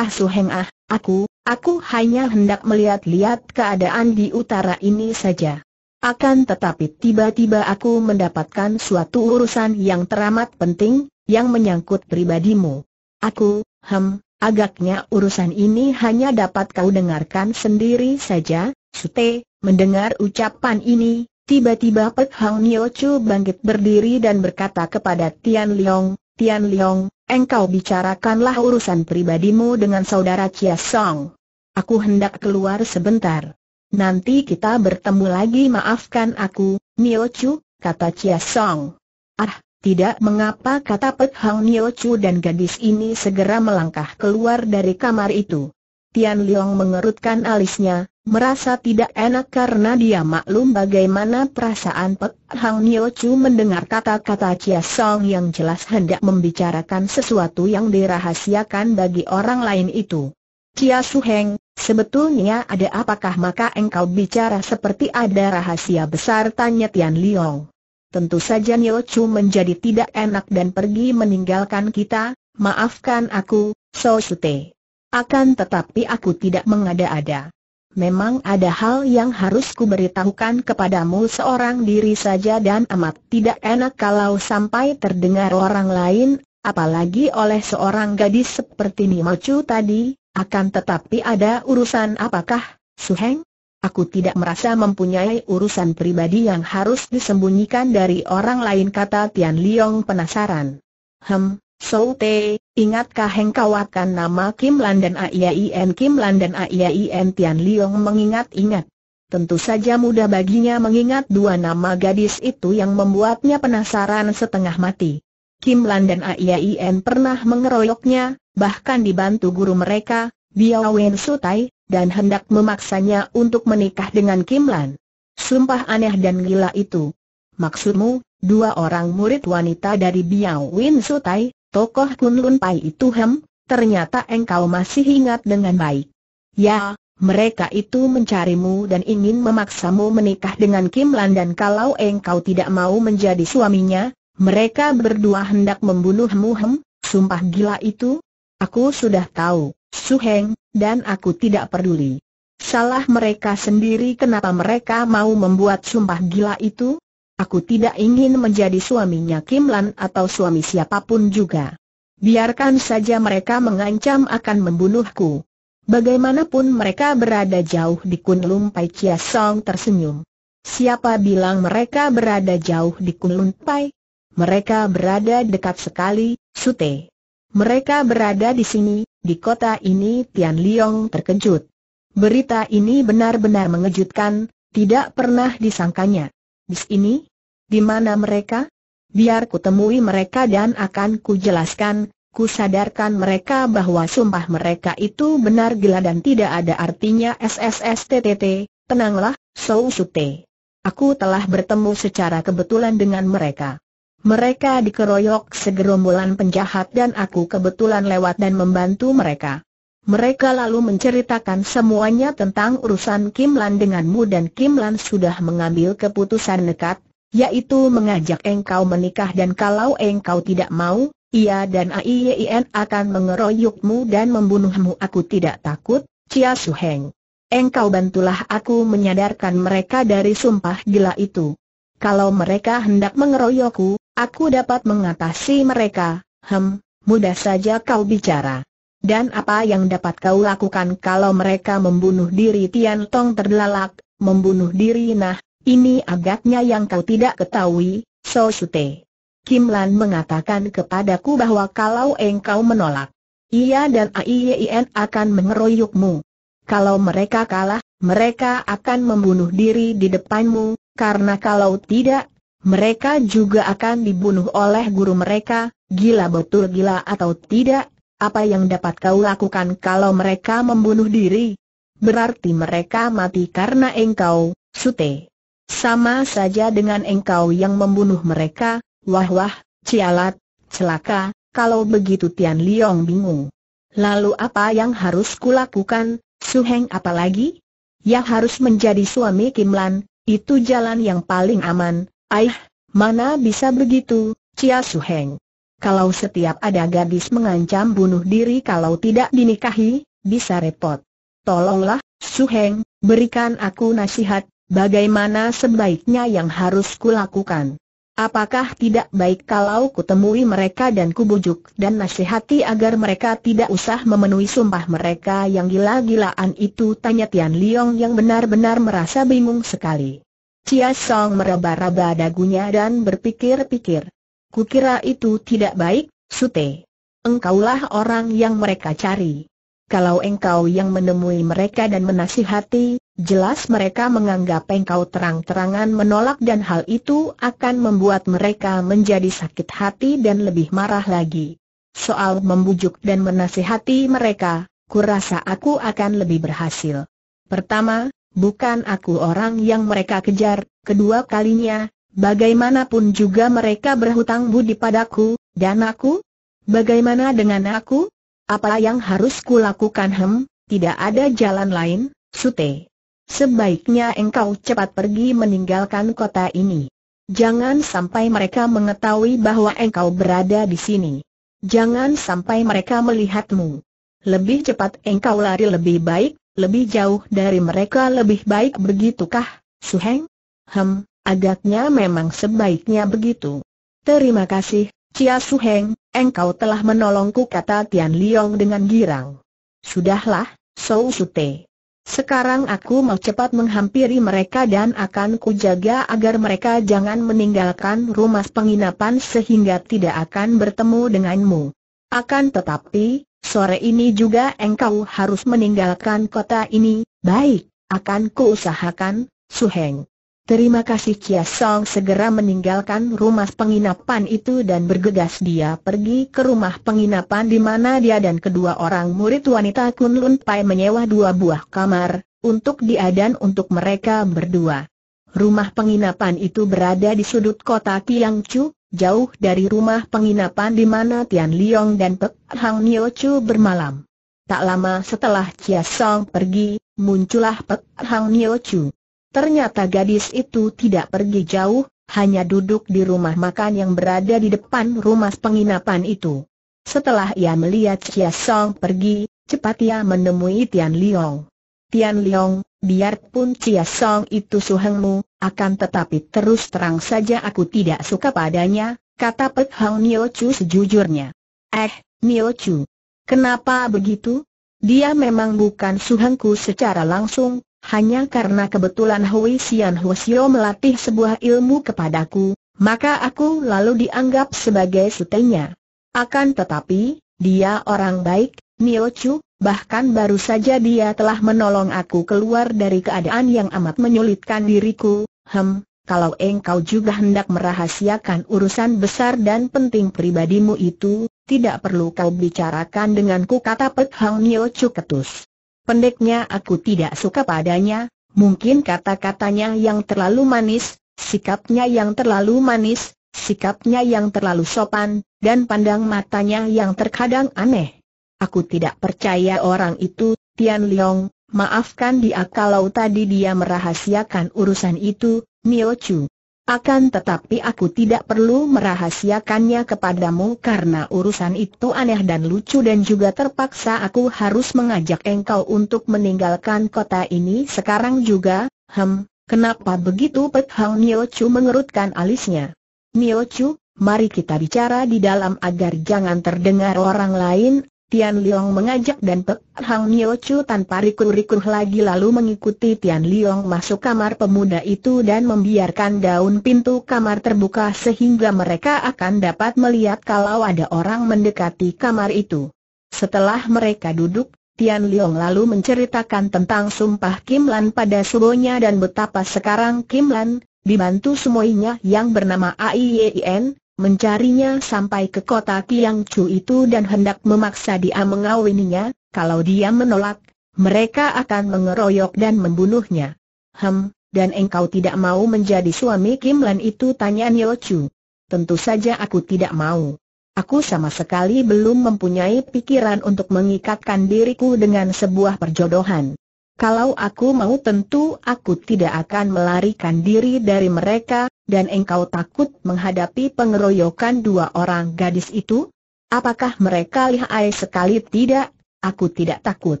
Su Suheng Ah, aku, aku hanya hendak melihat-lihat keadaan di utara ini saja. Akan tetapi tiba-tiba aku mendapatkan suatu urusan yang teramat penting, yang menyangkut pribadimu. Aku, hem, agaknya urusan ini hanya dapat kau dengarkan sendiri saja, Sute, mendengar ucapan ini, tiba-tiba Pek Hang Nio Chu bangkit berdiri dan berkata kepada Tian Liang. Tian Liong, engkau bicarakanlah urusan pribadimu dengan saudara Chia Song. Aku hendak keluar sebentar. Nanti kita bertemu lagi maafkan aku, Nio Chu, kata Chia Song. Ah, tidak mengapa kata Pek Hang Nio Chu dan gadis ini segera melangkah keluar dari kamar itu. Tian Liong mengerutkan alisnya, merasa tidak enak karena dia maklum bagaimana perasaan Pek Hang Nio Chu mendengar kata-kata Chia Song yang jelas hendak membicarakan sesuatu yang dirahasiakan bagi orang lain itu. Chia Su Heng, sebetulnya ada apakah maka engkau bicara seperti ada rahasia besar tanya Tian Liong. Tentu saja Nio Chu menjadi tidak enak dan pergi meninggalkan kita, maafkan aku, So Sute. Akan tetapi aku tidak mengada-ada memang ada hal yang harus kuberitahukan kepadamu seorang diri saja dan amat tidak enak kalau sampai terdengar orang lain, apalagi oleh seorang gadis seperti Nimacu tadi, akan tetapi ada urusan apakah, Suheng? Aku tidak merasa mempunyai urusan pribadi yang harus disembunyikan dari orang lain kata Tian Liong penasaran. Hem, Sou Te, ingatkah engkau akan nama Kim Lan dan Aiyain Kim Lan dan Aiyain Tian Liang mengingat-ingat? Tentu saja mudah baginya mengingat dua nama gadis itu yang membuatnya penasaran setengah mati. Kim Lan dan Aiyain pernah mengeroyoknya, bahkan dibantu guru mereka, Biao Wen Sutai, dan hendak memaksanya untuk menikah dengan Kim Lan. Sumpah aneh dan gila itu. Maksudmu, dua orang murid wanita dari Biao Win Sutai, tokoh Kunlun Pai itu hem, ternyata engkau masih ingat dengan baik. Ya, mereka itu mencarimu dan ingin memaksamu menikah dengan Kim Lan dan kalau engkau tidak mau menjadi suaminya, mereka berdua hendak membunuhmu hem, sumpah gila itu? Aku sudah tahu, Su Heng, dan aku tidak peduli. Salah mereka sendiri kenapa mereka mau membuat sumpah gila itu? Aku tidak ingin menjadi suaminya Kim Lan atau suami siapapun juga. Biarkan saja mereka mengancam akan membunuhku. Bagaimanapun mereka berada jauh di Kunlun Pai Chia Song tersenyum. Siapa bilang mereka berada jauh di Kunlun Pai? Mereka berada dekat sekali, Sute. Mereka berada di sini, di kota ini Tian Liong terkejut. Berita ini benar-benar mengejutkan, tidak pernah disangkanya. Di sini, di mana mereka? Biar ku temui mereka dan akan kujelaskan, kusadarkan mereka bahwa sumpah mereka itu benar gila dan tidak ada artinya SSSTTT, tenanglah, Sou Sute. Aku telah bertemu secara kebetulan dengan mereka. Mereka dikeroyok segerombolan penjahat dan aku kebetulan lewat dan membantu mereka. Mereka lalu menceritakan semuanya tentang urusan Kim Lan denganmu dan Kim Lan sudah mengambil keputusan nekat, yaitu mengajak engkau menikah dan kalau engkau tidak mau, ia dan Aiyen akan mengeroyokmu dan membunuhmu aku tidak takut, Chia Su Heng. Engkau bantulah aku menyadarkan mereka dari sumpah gila itu. Kalau mereka hendak mengeroyokku, aku dapat mengatasi mereka, hem, mudah saja kau bicara. Dan apa yang dapat kau lakukan kalau mereka membunuh diri Tian Tong terdelalak, membunuh diri Nah ini agaknya yang kau tidak ketahui, So Sute. Kim Lan mengatakan kepadaku bahwa kalau engkau menolak, ia dan AIYN e akan mengeroyokmu. Kalau mereka kalah, mereka akan membunuh diri di depanmu, karena kalau tidak, mereka juga akan dibunuh oleh guru mereka, gila betul gila atau tidak, apa yang dapat kau lakukan kalau mereka membunuh diri? Berarti mereka mati karena engkau, Sute. Sama saja dengan engkau yang membunuh mereka, wah wah, cialat, celaka, kalau begitu Tian Liong bingung. Lalu apa yang harus kulakukan, Su Heng apalagi? Ya harus menjadi suami Kim Lan, itu jalan yang paling aman, aih, mana bisa begitu, Cia Su Heng. Kalau setiap ada gadis mengancam bunuh diri kalau tidak dinikahi, bisa repot. Tolonglah, Su Heng, berikan aku nasihat, Bagaimana sebaiknya yang harus kulakukan? Apakah tidak baik kalau kutemui mereka dan kubujuk dan nasihati agar mereka tidak usah memenuhi sumpah mereka yang gila-gilaan itu? Tanya Tian Liong yang benar-benar merasa bingung sekali. Chia Song meraba-raba dagunya dan berpikir-pikir. Kukira itu tidak baik, Sute. Engkaulah orang yang mereka cari. Kalau engkau yang menemui mereka dan menasihati, jelas mereka menganggap engkau terang-terangan menolak dan hal itu akan membuat mereka menjadi sakit hati dan lebih marah lagi. Soal membujuk dan menasihati mereka, kurasa aku akan lebih berhasil. Pertama, bukan aku orang yang mereka kejar, kedua kalinya, bagaimanapun juga mereka berhutang budi padaku, dan aku? Bagaimana dengan aku? Apa yang harus kulakukan hem? Tidak ada jalan lain, Sute. Sebaiknya engkau cepat pergi meninggalkan kota ini. Jangan sampai mereka mengetahui bahwa engkau berada di sini. Jangan sampai mereka melihatmu. Lebih cepat engkau lari lebih baik, lebih jauh dari mereka lebih baik begitukah, Suheng? Hem, agaknya memang sebaiknya begitu. Terima kasih, Cia Suheng, Engkau telah menolongku kata Tian Liong dengan girang. Sudahlah, Sou Sute. Sekarang aku mau cepat menghampiri mereka dan akan kujaga agar mereka jangan meninggalkan rumah penginapan sehingga tidak akan bertemu denganmu. Akan tetapi, sore ini juga engkau harus meninggalkan kota ini, baik, akan kuusahakan, Suheng. Terima kasih Kia Song segera meninggalkan rumah penginapan itu dan bergegas dia pergi ke rumah penginapan di mana dia dan kedua orang murid wanita Kun Lun Pai menyewa dua buah kamar, untuk dia dan untuk mereka berdua. Rumah penginapan itu berada di sudut kota Chu, jauh dari rumah penginapan di mana Tian Liong dan Pek Hang Nio Chu bermalam. Tak lama setelah Chia Song pergi, muncullah Pek Hang Nio Chu. Ternyata gadis itu tidak pergi jauh, hanya duduk di rumah makan yang berada di depan rumah penginapan itu. Setelah ia melihat Chia Song pergi, cepat ia menemui Tian Liong. Tian Liong, biarpun Chia Song itu suhengmu, akan tetapi terus terang saja aku tidak suka padanya, kata Pek Hang Nio Chu sejujurnya. Eh, Nio Chu, kenapa begitu? Dia memang bukan suhengku secara langsung, hanya karena kebetulan Hui Xian Hwasyo melatih sebuah ilmu kepadaku, maka aku lalu dianggap sebagai sutenya. Akan tetapi, dia orang baik, Nio Chu, bahkan baru saja dia telah menolong aku keluar dari keadaan yang amat menyulitkan diriku, hem, kalau engkau juga hendak merahasiakan urusan besar dan penting pribadimu itu, tidak perlu kau bicarakan denganku kata Pek Hang Nio Chu ketus. Pendeknya aku tidak suka padanya, mungkin kata-katanya yang terlalu manis, sikapnya yang terlalu manis, sikapnya yang terlalu sopan, dan pandang matanya yang terkadang aneh. Aku tidak percaya orang itu, Tian Leong, maafkan dia kalau tadi dia merahasiakan urusan itu, Nio Chu. Akan tetapi aku tidak perlu merahasiakannya kepadamu karena urusan itu aneh dan lucu dan juga terpaksa aku harus mengajak engkau untuk meninggalkan kota ini sekarang juga, hem, kenapa begitu Pek Hang Nio Chu mengerutkan alisnya. Nio Chu, mari kita bicara di dalam agar jangan terdengar orang lain Tian Liong mengajak dan Pek Hang Nio Chu tanpa rikuh-rikuh lagi lalu mengikuti Tian Liong masuk kamar pemuda itu dan membiarkan daun pintu kamar terbuka sehingga mereka akan dapat melihat kalau ada orang mendekati kamar itu. Setelah mereka duduk, Tian Liong lalu menceritakan tentang sumpah Kim Lan pada subuhnya dan betapa sekarang Kim Lan, dibantu semuanya yang bernama Aiyen mencarinya sampai ke kota Chu itu dan hendak memaksa dia mengawininya, kalau dia menolak, mereka akan mengeroyok dan membunuhnya. Hem, dan engkau tidak mau menjadi suami Kim Lan itu tanya Nio Chu. Tentu saja aku tidak mau. Aku sama sekali belum mempunyai pikiran untuk mengikatkan diriku dengan sebuah perjodohan. Kalau aku mau tentu aku tidak akan melarikan diri dari mereka, dan engkau takut menghadapi pengeroyokan dua orang gadis itu? Apakah mereka lihai sekali tidak? Aku tidak takut.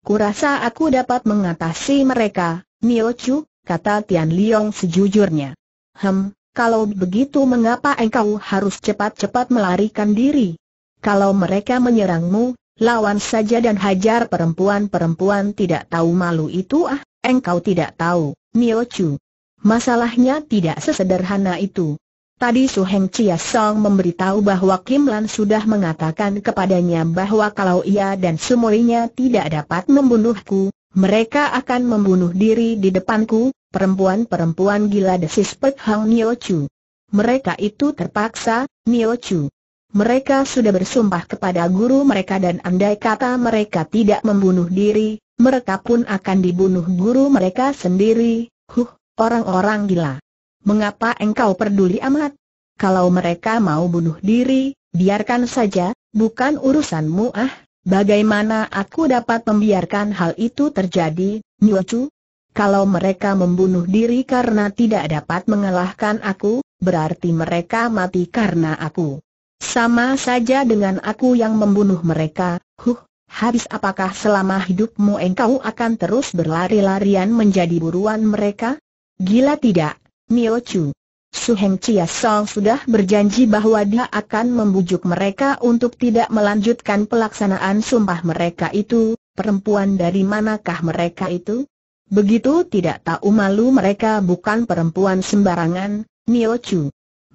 Kurasa aku dapat mengatasi mereka, Nio Chu, kata Tian Liong sejujurnya. Hem, kalau begitu mengapa engkau harus cepat-cepat melarikan diri? Kalau mereka menyerangmu, Lawan saja dan hajar perempuan-perempuan tidak tahu malu itu ah, engkau tidak tahu, Nio Chu. Masalahnya tidak sesederhana itu. Tadi Su Heng Chia Song memberitahu bahwa Kim Lan sudah mengatakan kepadanya bahwa kalau ia dan semuanya tidak dapat membunuhku, mereka akan membunuh diri di depanku, perempuan-perempuan gila desis Pek Hang Nio Chu. Mereka itu terpaksa, Nio Chu. Mereka sudah bersumpah kepada guru mereka dan andai kata mereka tidak membunuh diri, mereka pun akan dibunuh guru mereka sendiri. Huh, orang-orang gila. Mengapa engkau peduli amat? Kalau mereka mau bunuh diri, biarkan saja, bukan urusanmu ah. Bagaimana aku dapat membiarkan hal itu terjadi, Nyocu? Kalau mereka membunuh diri karena tidak dapat mengalahkan aku, berarti mereka mati karena aku. Sama saja dengan aku yang membunuh mereka, huh, habis apakah selama hidupmu engkau akan terus berlari-larian menjadi buruan mereka? Gila tidak, Mio Chu. Su Heng Chia Song sudah berjanji bahwa dia akan membujuk mereka untuk tidak melanjutkan pelaksanaan sumpah mereka itu, perempuan dari manakah mereka itu? Begitu tidak tahu malu mereka bukan perempuan sembarangan, Mio Chu.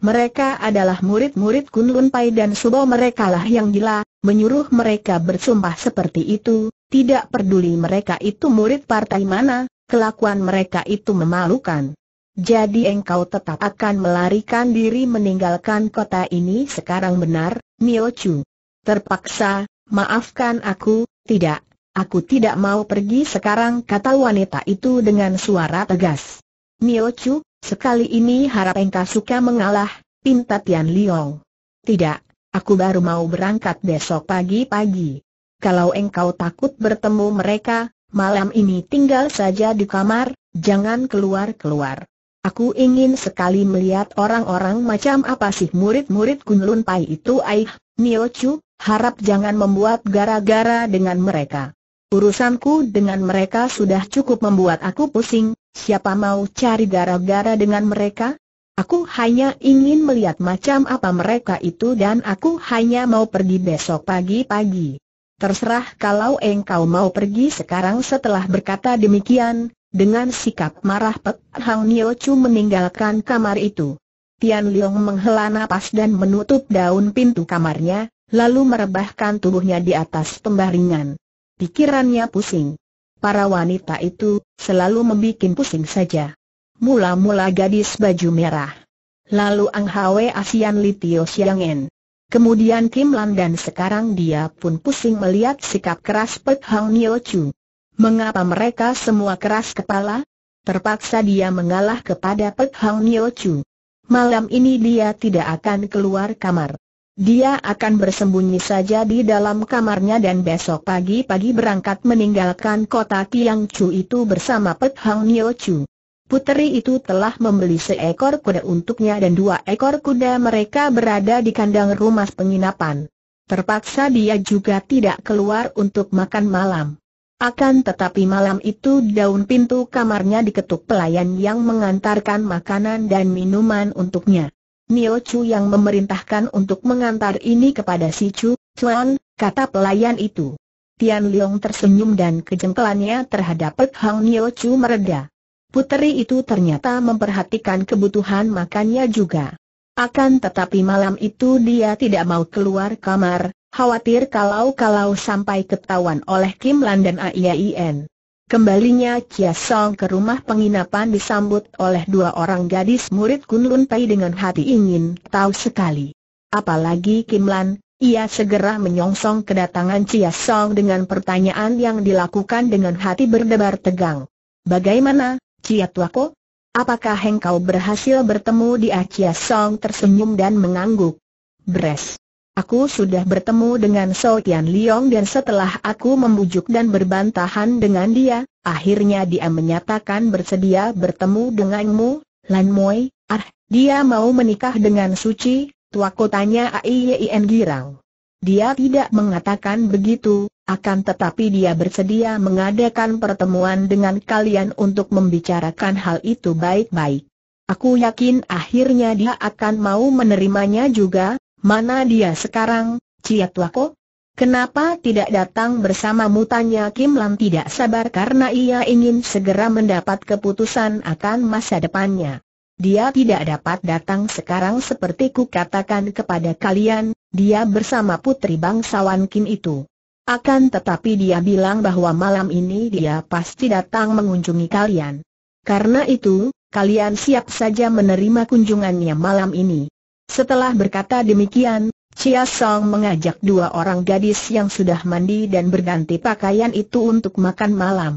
Mereka adalah murid-murid Kunlun Pai dan Subo merekalah yang gila, menyuruh mereka bersumpah seperti itu, tidak peduli mereka itu murid partai mana, kelakuan mereka itu memalukan. Jadi engkau tetap akan melarikan diri meninggalkan kota ini sekarang benar, Nio Chu. Terpaksa, maafkan aku, tidak, aku tidak mau pergi sekarang kata wanita itu dengan suara tegas. Nio Chu, Sekali ini harap engkau suka mengalah, pinta Tian Liong. Tidak, aku baru mau berangkat besok pagi-pagi. Kalau engkau takut bertemu mereka, malam ini tinggal saja di kamar, jangan keluar-keluar. Aku ingin sekali melihat orang-orang macam apa sih murid-murid Kunlun Pai itu aih, Nio Chu, harap jangan membuat gara-gara dengan mereka. Urusanku dengan mereka sudah cukup membuat aku pusing, siapa mau cari gara-gara dengan mereka? Aku hanya ingin melihat macam apa mereka itu dan aku hanya mau pergi besok pagi-pagi. Terserah kalau engkau mau pergi sekarang setelah berkata demikian, dengan sikap marah Pek Hang Nio Chu meninggalkan kamar itu. Tian Liang menghela napas dan menutup daun pintu kamarnya, lalu merebahkan tubuhnya di atas pembaringan. Pikirannya pusing. Para wanita itu selalu membuat pusing saja. Mula-mula gadis baju merah. Lalu Ang Hwe Asian Litio Siang En. Kemudian Kim lan dan sekarang dia pun pusing melihat sikap keras Pek Hang Nio Chu. Mengapa mereka semua keras kepala? Terpaksa dia mengalah kepada Pek Hang Nio Chu. Malam ini dia tidak akan keluar kamar. Dia akan bersembunyi saja di dalam kamarnya dan besok pagi-pagi berangkat meninggalkan kota Chu itu bersama Pet Hang Nio Chu. Puteri itu telah membeli seekor kuda untuknya dan dua ekor kuda mereka berada di kandang rumah penginapan. Terpaksa dia juga tidak keluar untuk makan malam. Akan tetapi malam itu daun pintu kamarnya diketuk pelayan yang mengantarkan makanan dan minuman untuknya. Nio Chu yang memerintahkan untuk mengantar ini kepada si Chu, Chuan, kata pelayan itu. Tian Leong tersenyum dan kejengkelannya terhadap Pek Hang Nio Chu mereda. Puteri itu ternyata memperhatikan kebutuhan makannya juga. Akan tetapi malam itu dia tidak mau keluar kamar, khawatir kalau-kalau sampai ketahuan oleh Kim Lan dan AIAIN. Kembalinya Chia Song ke rumah penginapan disambut oleh dua orang gadis murid Kun Lun Pei dengan hati ingin tahu sekali. Apalagi Kim Lan, ia segera menyongsong kedatangan Chia Song dengan pertanyaan yang dilakukan dengan hati berdebar tegang. Bagaimana, Chia Tuako? Apakah engkau berhasil bertemu di Chia Song tersenyum dan mengangguk? Bres. Aku sudah bertemu dengan So Tian Liong dan setelah aku membujuk dan berbantahan dengan dia, akhirnya dia menyatakan bersedia bertemu denganmu, Lan Moi, ah, dia mau menikah dengan Suci, tua kotanya Aiyin Girang. Dia tidak mengatakan begitu, akan tetapi dia bersedia mengadakan pertemuan dengan kalian untuk membicarakan hal itu baik-baik. Aku yakin akhirnya dia akan mau menerimanya juga, Mana dia sekarang, Ciat Kenapa tidak datang bersamamu tanya Kim Lan tidak sabar karena ia ingin segera mendapat keputusan akan masa depannya. Dia tidak dapat datang sekarang seperti ku katakan kepada kalian, dia bersama putri bangsawan Kim itu. Akan tetapi dia bilang bahwa malam ini dia pasti datang mengunjungi kalian. Karena itu, kalian siap saja menerima kunjungannya malam ini. Setelah berkata demikian, Chia Song mengajak dua orang gadis yang sudah mandi dan berganti pakaian itu untuk makan malam.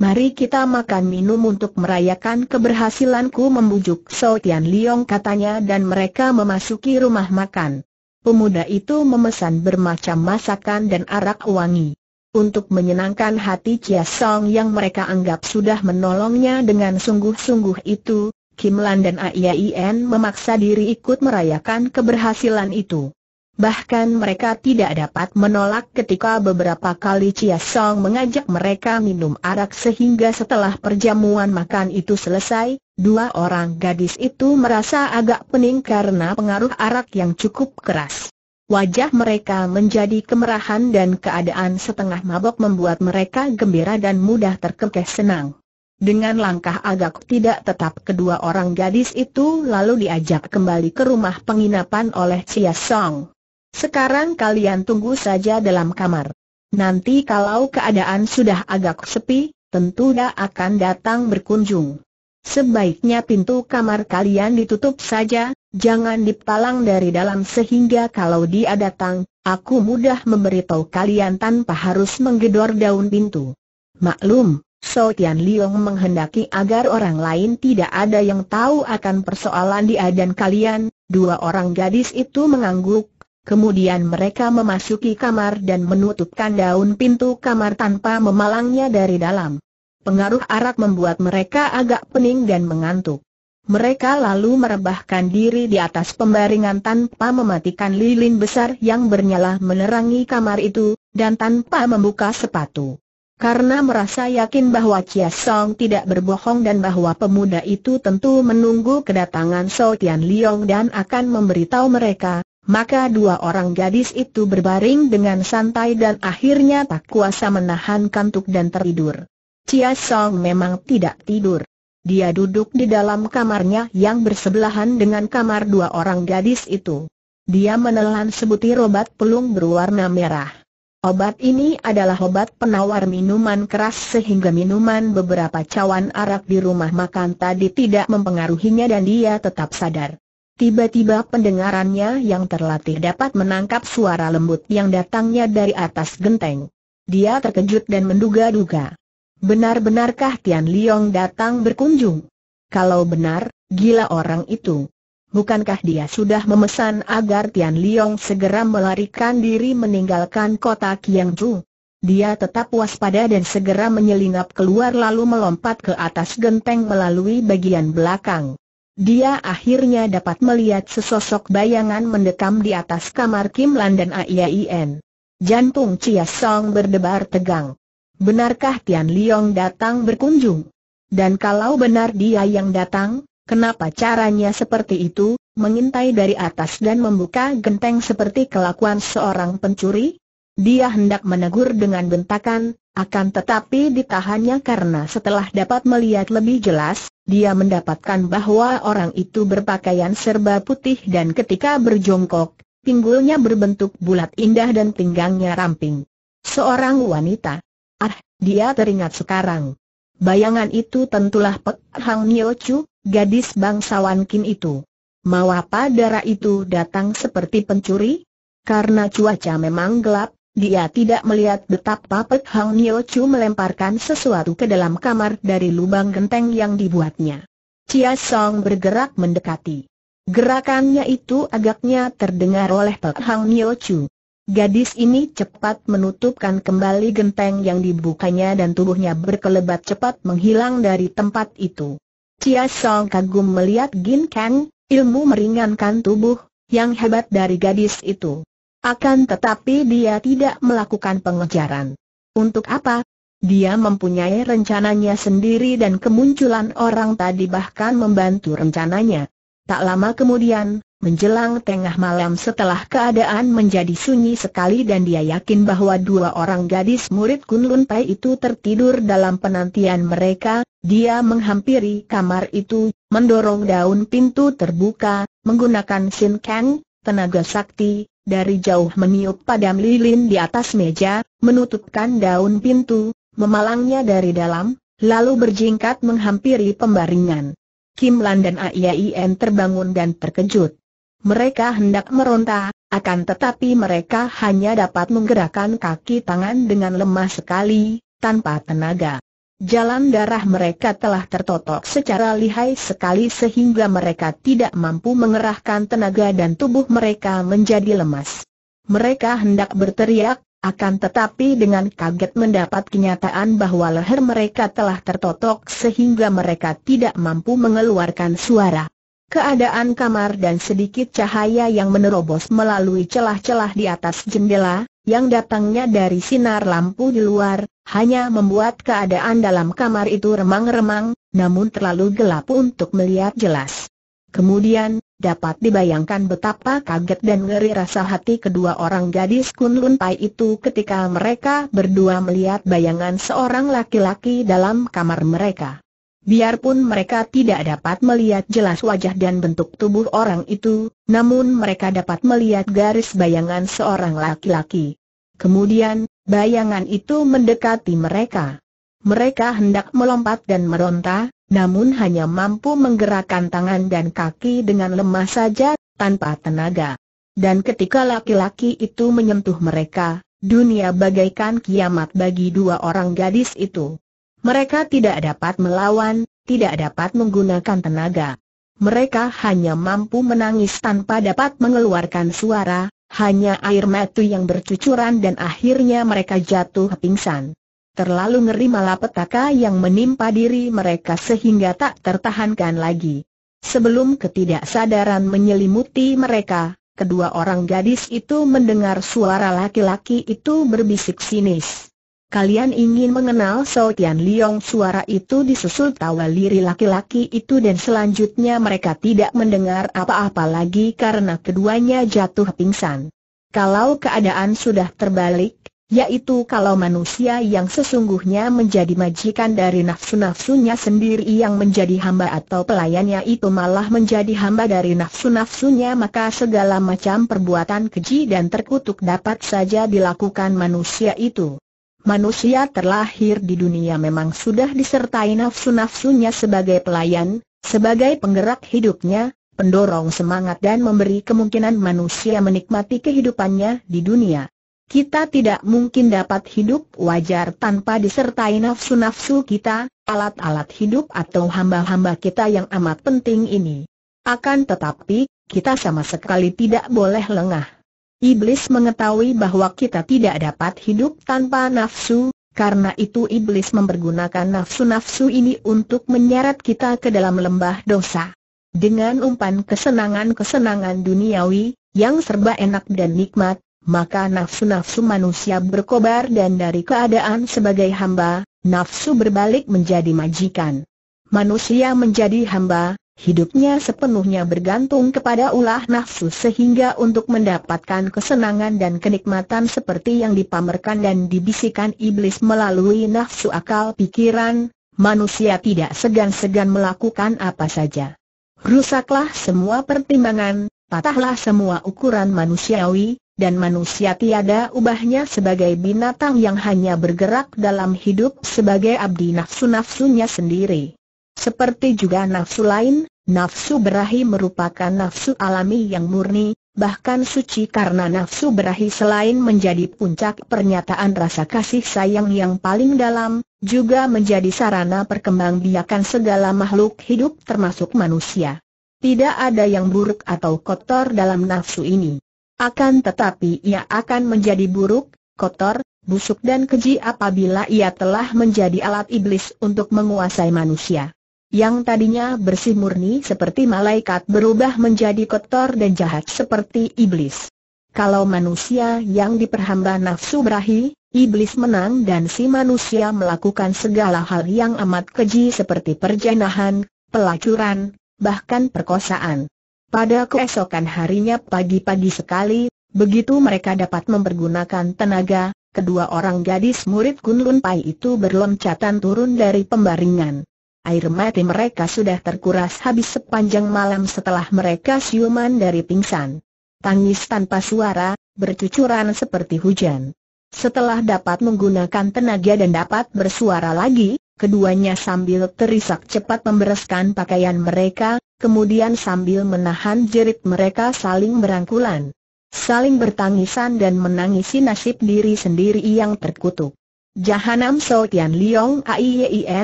Mari kita makan minum untuk merayakan keberhasilanku membujuk So Tian Liong katanya dan mereka memasuki rumah makan. Pemuda itu memesan bermacam masakan dan arak wangi. Untuk menyenangkan hati Chia Song yang mereka anggap sudah menolongnya dengan sungguh-sungguh itu, Kim Lan dan Aiyain memaksa diri ikut merayakan keberhasilan itu. Bahkan mereka tidak dapat menolak ketika beberapa kali Chia Song mengajak mereka minum arak sehingga setelah perjamuan makan itu selesai, dua orang gadis itu merasa agak pening karena pengaruh arak yang cukup keras. Wajah mereka menjadi kemerahan dan keadaan setengah mabok membuat mereka gembira dan mudah terkekeh senang. Dengan langkah agak tidak tetap kedua orang gadis itu lalu diajak kembali ke rumah penginapan oleh Chia Song. Sekarang kalian tunggu saja dalam kamar. Nanti kalau keadaan sudah agak sepi, tentu dia akan datang berkunjung. Sebaiknya pintu kamar kalian ditutup saja, jangan dipalang dari dalam sehingga kalau dia datang, aku mudah memberitahu kalian tanpa harus menggedor daun pintu. Maklum, So Tian Liong menghendaki agar orang lain tidak ada yang tahu akan persoalan dia dan kalian, dua orang gadis itu mengangguk, kemudian mereka memasuki kamar dan menutupkan daun pintu kamar tanpa memalangnya dari dalam. Pengaruh arak membuat mereka agak pening dan mengantuk. Mereka lalu merebahkan diri di atas pembaringan tanpa mematikan lilin besar yang bernyala menerangi kamar itu, dan tanpa membuka sepatu. Karena merasa yakin bahwa Chia Song tidak berbohong dan bahwa pemuda itu tentu menunggu kedatangan So Tian Liong dan akan memberitahu mereka, maka dua orang gadis itu berbaring dengan santai dan akhirnya tak kuasa menahan kantuk dan tertidur. Chia Song memang tidak tidur. Dia duduk di dalam kamarnya yang bersebelahan dengan kamar dua orang gadis itu. Dia menelan sebutir obat pelung berwarna merah. Obat ini adalah obat penawar minuman keras sehingga minuman beberapa cawan arak di rumah makan tadi tidak mempengaruhinya dan dia tetap sadar. Tiba-tiba pendengarannya yang terlatih dapat menangkap suara lembut yang datangnya dari atas genteng. Dia terkejut dan menduga-duga. Benar-benarkah Tian Liong datang berkunjung? Kalau benar, gila orang itu. Bukankah dia sudah memesan agar Tian Liong segera melarikan diri meninggalkan kota Kiangju? Dia tetap waspada dan segera menyelinap keluar lalu melompat ke atas genteng melalui bagian belakang. Dia akhirnya dapat melihat sesosok bayangan mendekam di atas kamar Kim Lan dan Aiaien. Jantung Chia Song berdebar tegang. Benarkah Tian Liong datang berkunjung? Dan kalau benar dia yang datang, Kenapa caranya seperti itu, mengintai dari atas dan membuka genteng seperti kelakuan seorang pencuri? Dia hendak menegur dengan bentakan, akan tetapi ditahannya karena setelah dapat melihat lebih jelas, dia mendapatkan bahwa orang itu berpakaian serba putih dan ketika berjongkok, pinggulnya berbentuk bulat indah dan pinggangnya ramping. Seorang wanita. Ah, dia teringat sekarang. Bayangan itu tentulah Pek Hang Nyo Chuk gadis bangsawan Kim itu. mau apa darah itu datang seperti pencuri? Karena cuaca memang gelap, dia tidak melihat betapa Pek Hang Nio Chu melemparkan sesuatu ke dalam kamar dari lubang genteng yang dibuatnya. Chia Song bergerak mendekati. Gerakannya itu agaknya terdengar oleh Pek Hang Nio Chu. Gadis ini cepat menutupkan kembali genteng yang dibukanya dan tubuhnya berkelebat cepat menghilang dari tempat itu. Chia Song kagum melihat Gin Kang, ilmu meringankan tubuh, yang hebat dari gadis itu. Akan tetapi dia tidak melakukan pengejaran. Untuk apa? Dia mempunyai rencananya sendiri dan kemunculan orang tadi bahkan membantu rencananya. Tak lama kemudian, menjelang tengah malam setelah keadaan menjadi sunyi sekali dan dia yakin bahwa dua orang gadis murid Kunlun Pai itu tertidur dalam penantian mereka, dia menghampiri kamar itu, mendorong daun pintu terbuka, menggunakan Sin Kang, tenaga sakti, dari jauh meniup padam lilin di atas meja, menutupkan daun pintu, memalangnya dari dalam, lalu berjingkat menghampiri pembaringan. Kim Lan dan Aiyain terbangun dan terkejut. Mereka hendak meronta, akan tetapi mereka hanya dapat menggerakkan kaki tangan dengan lemah sekali, tanpa tenaga. Jalan darah mereka telah tertotok secara lihai sekali sehingga mereka tidak mampu mengerahkan tenaga dan tubuh mereka menjadi lemas. Mereka hendak berteriak, akan tetapi dengan kaget mendapat kenyataan bahwa leher mereka telah tertotok sehingga mereka tidak mampu mengeluarkan suara. Keadaan kamar dan sedikit cahaya yang menerobos melalui celah-celah di atas jendela, yang datangnya dari sinar lampu di luar, hanya membuat keadaan dalam kamar itu remang-remang, namun terlalu gelap untuk melihat jelas. Kemudian, dapat dibayangkan betapa kaget dan ngeri rasa hati kedua orang gadis Kunlun Pai itu ketika mereka berdua melihat bayangan seorang laki-laki dalam kamar mereka. Biarpun mereka tidak dapat melihat jelas wajah dan bentuk tubuh orang itu, namun mereka dapat melihat garis bayangan seorang laki-laki. Kemudian, bayangan itu mendekati mereka. Mereka hendak melompat dan meronta, namun hanya mampu menggerakkan tangan dan kaki dengan lemah saja, tanpa tenaga. Dan ketika laki-laki itu menyentuh mereka, dunia bagaikan kiamat bagi dua orang gadis itu. Mereka tidak dapat melawan, tidak dapat menggunakan tenaga. Mereka hanya mampu menangis tanpa dapat mengeluarkan suara, hanya air mata yang bercucuran dan akhirnya mereka jatuh pingsan. Terlalu ngeri malapetaka yang menimpa diri mereka sehingga tak tertahankan lagi. Sebelum ketidaksadaran menyelimuti mereka, kedua orang gadis itu mendengar suara laki-laki itu berbisik sinis. Kalian ingin mengenal Sao Tian Liong suara itu disusul tawa liri laki-laki itu dan selanjutnya mereka tidak mendengar apa-apa lagi karena keduanya jatuh pingsan. Kalau keadaan sudah terbalik, yaitu kalau manusia yang sesungguhnya menjadi majikan dari nafsu-nafsunya sendiri yang menjadi hamba atau pelayannya itu malah menjadi hamba dari nafsu-nafsunya maka segala macam perbuatan keji dan terkutuk dapat saja dilakukan manusia itu. Manusia terlahir di dunia memang sudah disertai nafsu-nafsunya sebagai pelayan, sebagai penggerak hidupnya, pendorong semangat dan memberi kemungkinan manusia menikmati kehidupannya di dunia. Kita tidak mungkin dapat hidup wajar tanpa disertai nafsu-nafsu kita, alat-alat hidup atau hamba-hamba kita yang amat penting ini. Akan tetapi, kita sama sekali tidak boleh lengah. Iblis mengetahui bahwa kita tidak dapat hidup tanpa nafsu, karena itu iblis mempergunakan nafsu-nafsu ini untuk menyeret kita ke dalam lembah dosa. Dengan umpan kesenangan-kesenangan duniawi, yang serba enak dan nikmat, maka nafsu-nafsu manusia berkobar dan dari keadaan sebagai hamba, nafsu berbalik menjadi majikan. Manusia menjadi hamba, Hidupnya sepenuhnya bergantung kepada ulah nafsu sehingga untuk mendapatkan kesenangan dan kenikmatan seperti yang dipamerkan dan dibisikan iblis melalui nafsu akal pikiran, manusia tidak segan-segan melakukan apa saja. Rusaklah semua pertimbangan, patahlah semua ukuran manusiawi, dan manusia tiada ubahnya sebagai binatang yang hanya bergerak dalam hidup sebagai abdi nafsu-nafsunya sendiri. Seperti juga nafsu lain, nafsu berahi merupakan nafsu alami yang murni, bahkan suci karena nafsu berahi selain menjadi puncak pernyataan rasa kasih sayang yang paling dalam, juga menjadi sarana perkembangbiakan segala makhluk hidup termasuk manusia. Tidak ada yang buruk atau kotor dalam nafsu ini. Akan tetapi ia akan menjadi buruk, kotor, busuk dan keji apabila ia telah menjadi alat iblis untuk menguasai manusia yang tadinya bersih murni seperti malaikat berubah menjadi kotor dan jahat seperti iblis. Kalau manusia yang diperhamba nafsu berahi, iblis menang dan si manusia melakukan segala hal yang amat keji seperti perjanahan, pelacuran, bahkan perkosaan. Pada keesokan harinya pagi-pagi sekali, begitu mereka dapat mempergunakan tenaga, kedua orang gadis murid kunlun Pai itu berloncatan turun dari pembaringan. Air mati mereka sudah terkuras habis sepanjang malam setelah mereka siuman dari pingsan. Tangis tanpa suara, bercucuran seperti hujan. Setelah dapat menggunakan tenaga dan dapat bersuara lagi, keduanya sambil terisak cepat membereskan pakaian mereka, kemudian sambil menahan jerit mereka saling berangkulan. Saling bertangisan dan menangisi nasib diri sendiri yang terkutuk. Jahanam So Tian Liong Aiyin e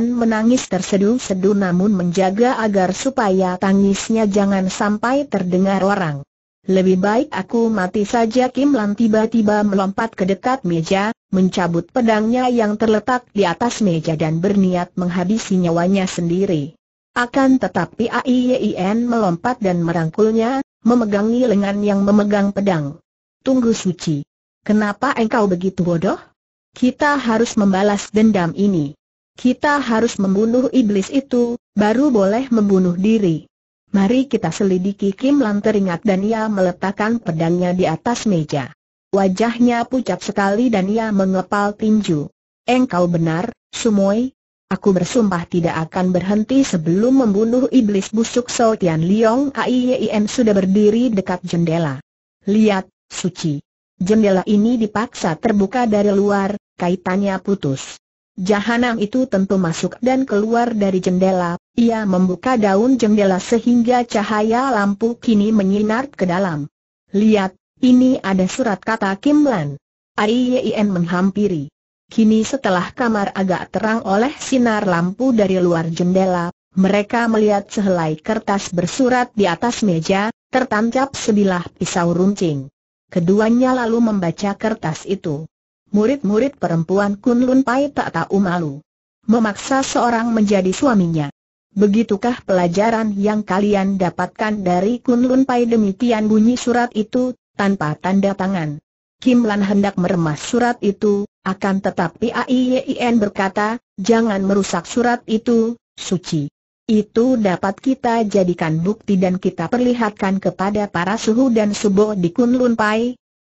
menangis terseduh-seduh namun menjaga agar supaya tangisnya jangan sampai terdengar orang. Lebih baik aku mati saja Kim Lan tiba-tiba melompat ke dekat meja, mencabut pedangnya yang terletak di atas meja dan berniat menghabisi nyawanya sendiri. Akan tetapi Aiyin e melompat dan merangkulnya, memegangi lengan yang memegang pedang. Tunggu suci. Kenapa engkau begitu bodoh? Kita harus membalas dendam ini. Kita harus membunuh iblis itu, baru boleh membunuh diri. Mari kita selidiki Kim Lan teringat dan ia meletakkan pedangnya di atas meja. Wajahnya pucat sekali dan ia mengepal tinju. Engkau benar, Sumoy. Aku bersumpah tidak akan berhenti sebelum membunuh iblis busuk So Tian Liong Aiyin sudah berdiri dekat jendela. Lihat, Suci. Jendela ini dipaksa terbuka dari luar, kaitannya putus. Jahanam itu tentu masuk dan keluar dari jendela, ia membuka daun jendela sehingga cahaya lampu kini menyinar ke dalam. Lihat, ini ada surat kata Kim Lan. Aiyien menghampiri. Kini setelah kamar agak terang oleh sinar lampu dari luar jendela, mereka melihat sehelai kertas bersurat di atas meja, tertancap sebilah pisau runcing. Keduanya lalu membaca kertas itu murid-murid perempuan Kunlun Pai tak tahu malu. Memaksa seorang menjadi suaminya. Begitukah pelajaran yang kalian dapatkan dari Kunlun Pai demikian bunyi surat itu, tanpa tanda tangan. Kim Lan hendak meremas surat itu, akan tetapi AIYIN e berkata, jangan merusak surat itu, suci. Itu dapat kita jadikan bukti dan kita perlihatkan kepada para suhu dan subo di Kunlun Pai,